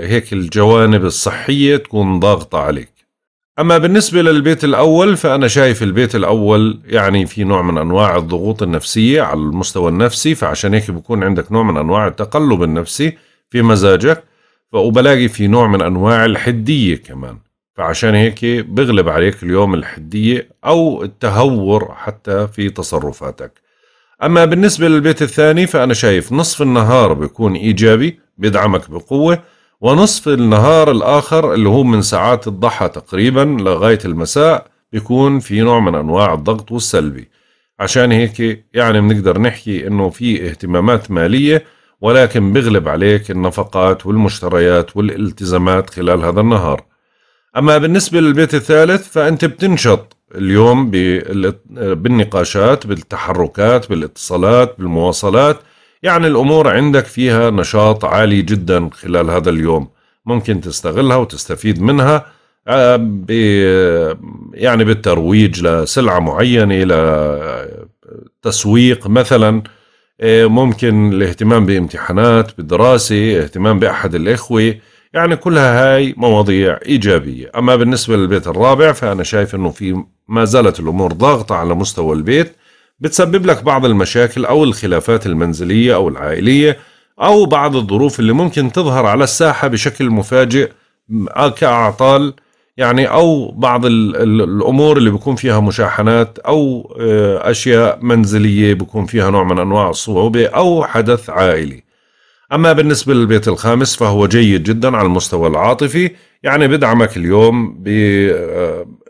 هيك الجوانب الصحية تكون ضاغطة عليك أما بالنسبة للبيت الأول فأنا شايف البيت الأول يعني في نوع من أنواع الضغوط النفسية على المستوى النفسي فعشان هيك بكون عندك نوع من أنواع التقلب النفسي في مزاجك وبلاقي في نوع من أنواع الحدية كمان فعشان هيك بغلب عليك اليوم الحدية أو التهور حتى في تصرفاتك أما بالنسبة للبيت الثاني فأنا شايف نصف النهار بيكون إيجابي بيدعمك بقوة ونصف النهار الآخر اللي هو من ساعات الضحى تقريبا لغاية المساء بيكون في نوع من أنواع الضغط والسلبي عشان هيك يعني بنقدر نحكي إنه في اهتمامات مالية ولكن بغلب عليك النفقات والمشتريات والالتزامات خلال هذا النهار أما بالنسبة للبيت الثالث فأنت بتنشط اليوم بالنقاشات بالتحركات بالاتصالات بالمواصلات يعني الأمور عندك فيها نشاط عالي جدا خلال هذا اليوم ممكن تستغلها وتستفيد منها آه، يعني بالترويج لسلعة معينة لتسويق مثلا آه، ممكن الاهتمام بامتحانات بدراسة اهتمام بأحد الإخوة يعني كلها هاي مواضيع إيجابية أما بالنسبة للبيت الرابع فأنا شايف أنه في ما زالت الأمور ضاغطة على مستوى البيت بتسبب لك بعض المشاكل أو الخلافات المنزلية أو العائلية أو بعض الظروف اللي ممكن تظهر على الساحة بشكل مفاجئ كأعطال يعني أو بعض الأمور اللي بيكون فيها مشاحنات أو آه، أشياء منزلية بيكون فيها نوع من أنواع الصعوبة أو حدث عائلي أما بالنسبة للبيت الخامس فهو جيد جدا على المستوى العاطفي يعني بدعمك اليوم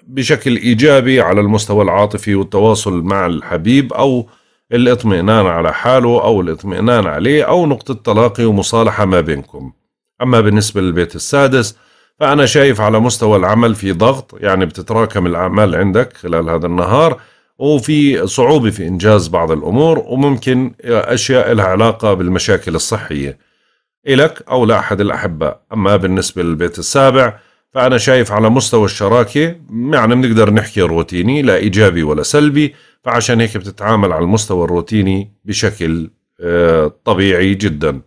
بشكل إيجابي على المستوى العاطفي والتواصل مع الحبيب أو الاطمئنان على حاله أو الاطمئنان عليه أو نقطة تلاقي ومصالحة ما بينكم أما بالنسبة للبيت السادس فأنا شايف على مستوى العمل في ضغط يعني بتتراكم الأعمال عندك خلال هذا النهار وفي صعوبة في إنجاز بعض الأمور وممكن أشياء لها علاقة بالمشاكل الصحية إلك أو لأحد الأحباء أما بالنسبة للبيت السابع فأنا شايف على مستوى الشراكة يعني بنقدر نحكي روتيني لا إيجابي ولا سلبي فعشان هيك بتتعامل على المستوى الروتيني بشكل آه، طبيعي جدا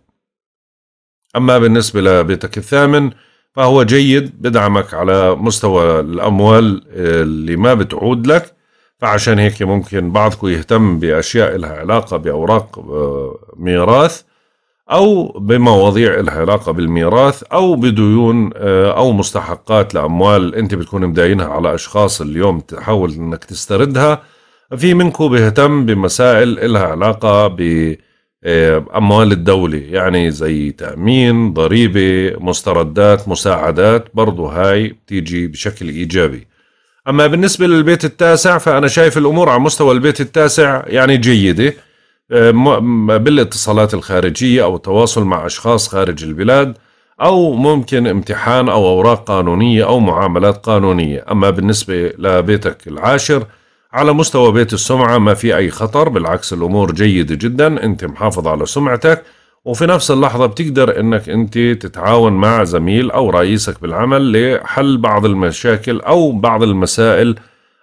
أما بالنسبة لبيتك الثامن فهو جيد بدعمك على مستوى الأموال آه، اللي ما بتعود لك فعشان هيك ممكن بعضكم يهتم بأشياء لها علاقة بأوراق آه، ميراث أو بمواضيع لها علاقة بالميراث أو بديون آه، أو مستحقات لأموال أنت بتكون مداينها على أشخاص اليوم تحاول أنك تستردها في منكم بيهتم بمسائل لها علاقة بأموال آه، الدولة يعني زي تأمين ضريبة مستردات مساعدات برضو هاي بتيجي بشكل إيجابي أما بالنسبة للبيت التاسع فأنا شايف الأمور على مستوى البيت التاسع يعني جيدة آه، بالاتصالات الخارجية أو التواصل مع أشخاص خارج البلاد أو ممكن امتحان أو أوراق قانونية أو معاملات قانونية أما بالنسبة لبيتك العاشر على مستوى بيت السمعة ما في أي خطر بالعكس الأمور جيدة جدا أنت محافظ على سمعتك وفي نفس اللحظة بتقدر انك انت تتعاون مع زميل او رئيسك بالعمل لحل بعض المشاكل او بعض المسائل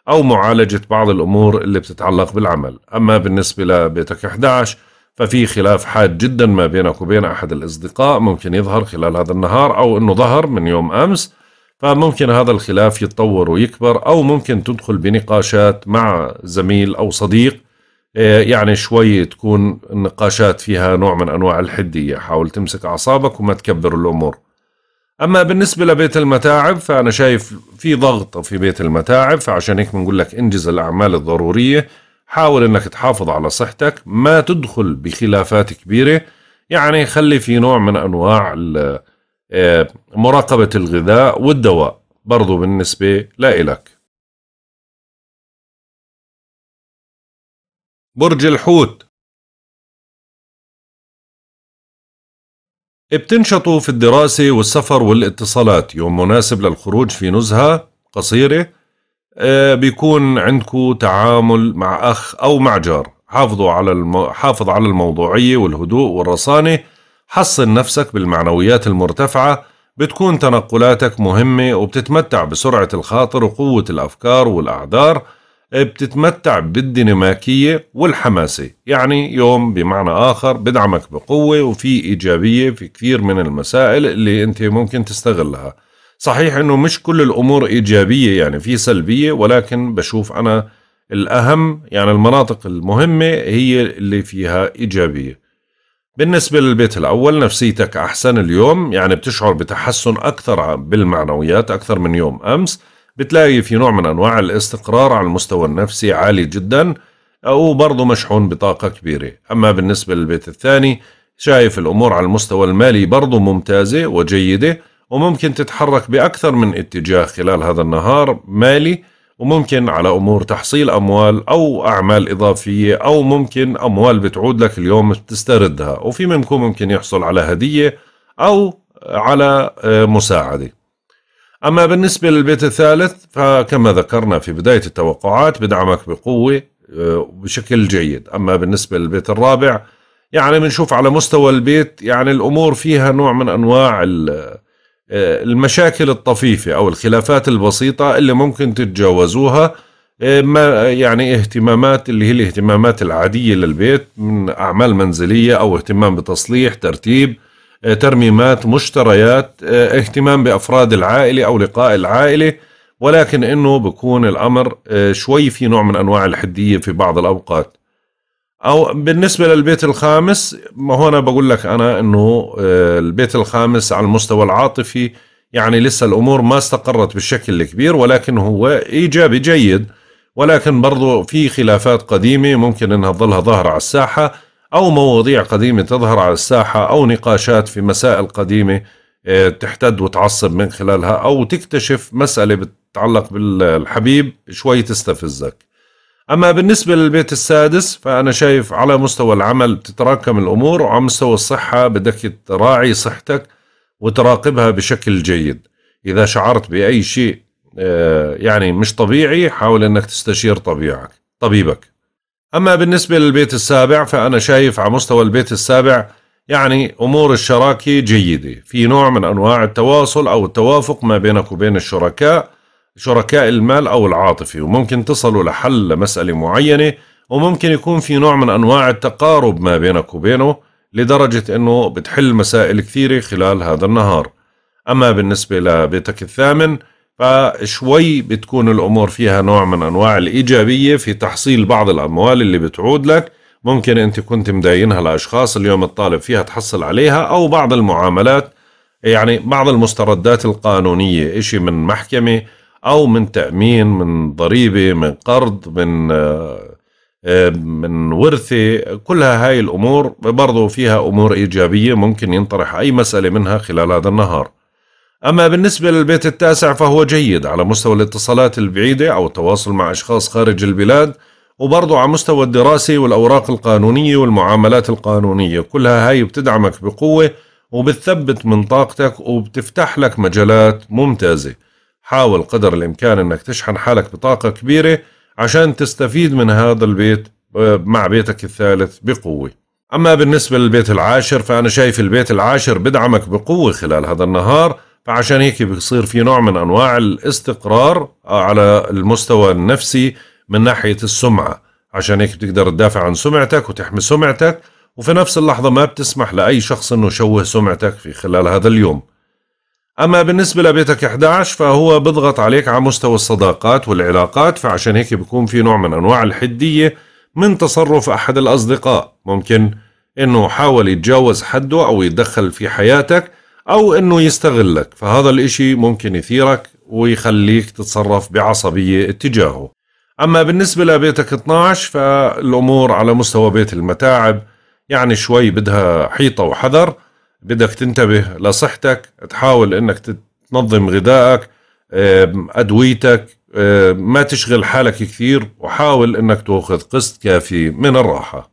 او معالجة بعض الامور اللي بتتعلق بالعمل اما بالنسبة لبيتك 11 ففي خلاف حاد جدا ما بينك وبين احد الاصدقاء ممكن يظهر خلال هذا النهار او انه ظهر من يوم امس فممكن هذا الخلاف يتطور ويكبر او ممكن تدخل بنقاشات مع زميل او صديق آه، يعني شوي تكون النقاشات فيها نوع من أنواع الحدية حاول تمسك أعصابك وما تكبر الأمور أما بالنسبة لبيت المتاعب فأنا شايف في ضغط في بيت المتاعب فعشان هيك بنقول لك انجز الأعمال الضرورية حاول أنك تحافظ على صحتك ما تدخل بخلافات كبيرة يعني خلي في نوع من أنواع آه، مراقبة الغذاء والدواء برضو بالنسبة لإلك برج الحوت بتنشطوا في الدراسة والسفر والاتصالات يوم مناسب للخروج في نزهة قصيرة آه، بيكون عندكم تعامل مع أخ أو مع جار حافظوا على المو... حافظ على الموضوعية والهدوء والرصانة حصن نفسك بالمعنويات المرتفعة بتكون تنقلاتك مهمة وبتتمتع بسرعة الخاطر وقوة الأفكار والأعذار بتتمتع بالديناميكية والحماسة يعني يوم بمعنى آخر بدعمك بقوة وفي إيجابية في كثير من المسائل اللي أنت ممكن تستغلها صحيح أنه مش كل الأمور إيجابية يعني في سلبية ولكن بشوف أنا الأهم يعني المناطق المهمة هي اللي فيها إيجابية بالنسبة للبيت الأول نفسيتك أحسن اليوم يعني بتشعر بتحسن أكثر بالمعنويات أكثر من يوم أمس بتلاقي في نوع من أنواع الاستقرار على المستوى النفسي عالي جدا أو برضو مشحون بطاقة كبيرة أما بالنسبة للبيت الثاني شايف الأمور على المستوى المالي برضه ممتازة وجيدة وممكن تتحرك بأكثر من اتجاه خلال هذا النهار مالي وممكن على أمور تحصيل أموال أو أعمال إضافية أو ممكن أموال بتعود لك اليوم تستردها وفي منكم ممكن يحصل على هدية أو على آه، مساعدة أما بالنسبة للبيت الثالث فكما ذكرنا في بداية التوقعات بدعمك بقوة آه، بشكل جيد أما بالنسبة للبيت الرابع يعني بنشوف على مستوى البيت يعني الأمور فيها نوع من أنواع آه، المشاكل الطفيفة أو الخلافات البسيطة اللي ممكن تتجاوزوها آه، ما يعني اهتمامات اللي هي الاهتمامات العادية للبيت من أعمال منزلية أو اهتمام بتصليح ترتيب ترميمات مشتريات آه، اهتمام بأفراد العائلة أو لقاء العائلة ولكن انه بكون الامر آه، شوي في نوع من انواع الحديه في بعض الاوقات او بالنسبه للبيت الخامس ما هون بقول لك انا انه آه، البيت الخامس على المستوى العاطفي يعني لسه الامور ما استقرت بالشكل الكبير ولكن هو ايجابي جيد ولكن برضو في خلافات قديمه ممكن انها تظلها ظاهره على الساحه أو مواضيع قديمة تظهر على الساحة أو نقاشات في مسائل قديمة آه، تحتد وتعصب من خلالها أو تكتشف مسألة بتتعلق بالحبيب شوي تستفزك أما بالنسبة للبيت السادس فأنا شايف على مستوى العمل بتتراكم الأمور وعلى مستوى الصحة بدك تراعي صحتك وتراقبها بشكل جيد إذا شعرت بأي شيء آه، يعني مش طبيعي حاول أنك تستشير طبيعك طبيبك أما بالنسبة للبيت السابع فأنا شايف على مستوى البيت السابع يعني أمور الشراكة جيدة في نوع من أنواع التواصل أو التوافق ما بينك وبين الشركاء شركاء المال أو العاطفي وممكن تصلوا لحل لمسألة معينة وممكن يكون في نوع من أنواع التقارب ما بينك وبينه لدرجة أنه بتحل مسائل كثيرة خلال هذا النهار أما بالنسبة لبيتك الثامن فشوي بتكون الأمور فيها نوع من أنواع الإيجابية في تحصيل بعض الأموال اللي بتعود لك ممكن أنت كنت مداينها لأشخاص اليوم الطالب فيها تحصل عليها أو بعض المعاملات يعني بعض المستردات القانونية إشي من محكمة أو من تأمين من ضريبة من قرض من آه، آه، من ورثة كلها هاي الأمور برضو فيها أمور إيجابية ممكن ينطرح أي مسألة منها خلال هذا النهار أما بالنسبة للبيت التاسع فهو جيد على مستوى الاتصالات البعيدة أو التواصل مع أشخاص خارج البلاد وبرضه على مستوى الدراسة والأوراق القانونية والمعاملات القانونية كلها هاي بتدعمك بقوة وبتثبت من طاقتك وبتفتح لك مجالات ممتازة حاول قدر الإمكان أنك تشحن حالك بطاقة كبيرة عشان تستفيد من هذا البيت آه، مع بيتك الثالث بقوة أما بالنسبة للبيت العاشر فأنا شايف البيت العاشر بدعمك بقوة خلال هذا النهار فعشان هيك بيصير في نوع من انواع الاستقرار آه، على المستوى النفسي من ناحيه السمعه عشان هيك بتقدر تدافع عن سمعتك وتحمي سمعتك وفي نفس اللحظه ما بتسمح لاي شخص انه يشوه سمعتك في خلال هذا اليوم اما بالنسبه لبيتك 11 فهو بضغط عليك على مستوى الصداقات والعلاقات فعشان هيك بيكون في نوع من انواع الحديه من تصرف احد الاصدقاء ممكن انه حاول يتجاوز حده او يتدخل في حياتك أو أنه يستغلك فهذا الإشي ممكن يثيرك ويخليك تتصرف بعصبية اتجاهه أما بالنسبة لبيتك 12 فالأمور على مستوى بيت المتاعب يعني شوي بدها حيطة وحذر بدك تنتبه لصحتك تحاول أنك تنظم غذائك أدويتك ما تشغل حالك كثير وحاول أنك تأخذ قسط كافي من الراحة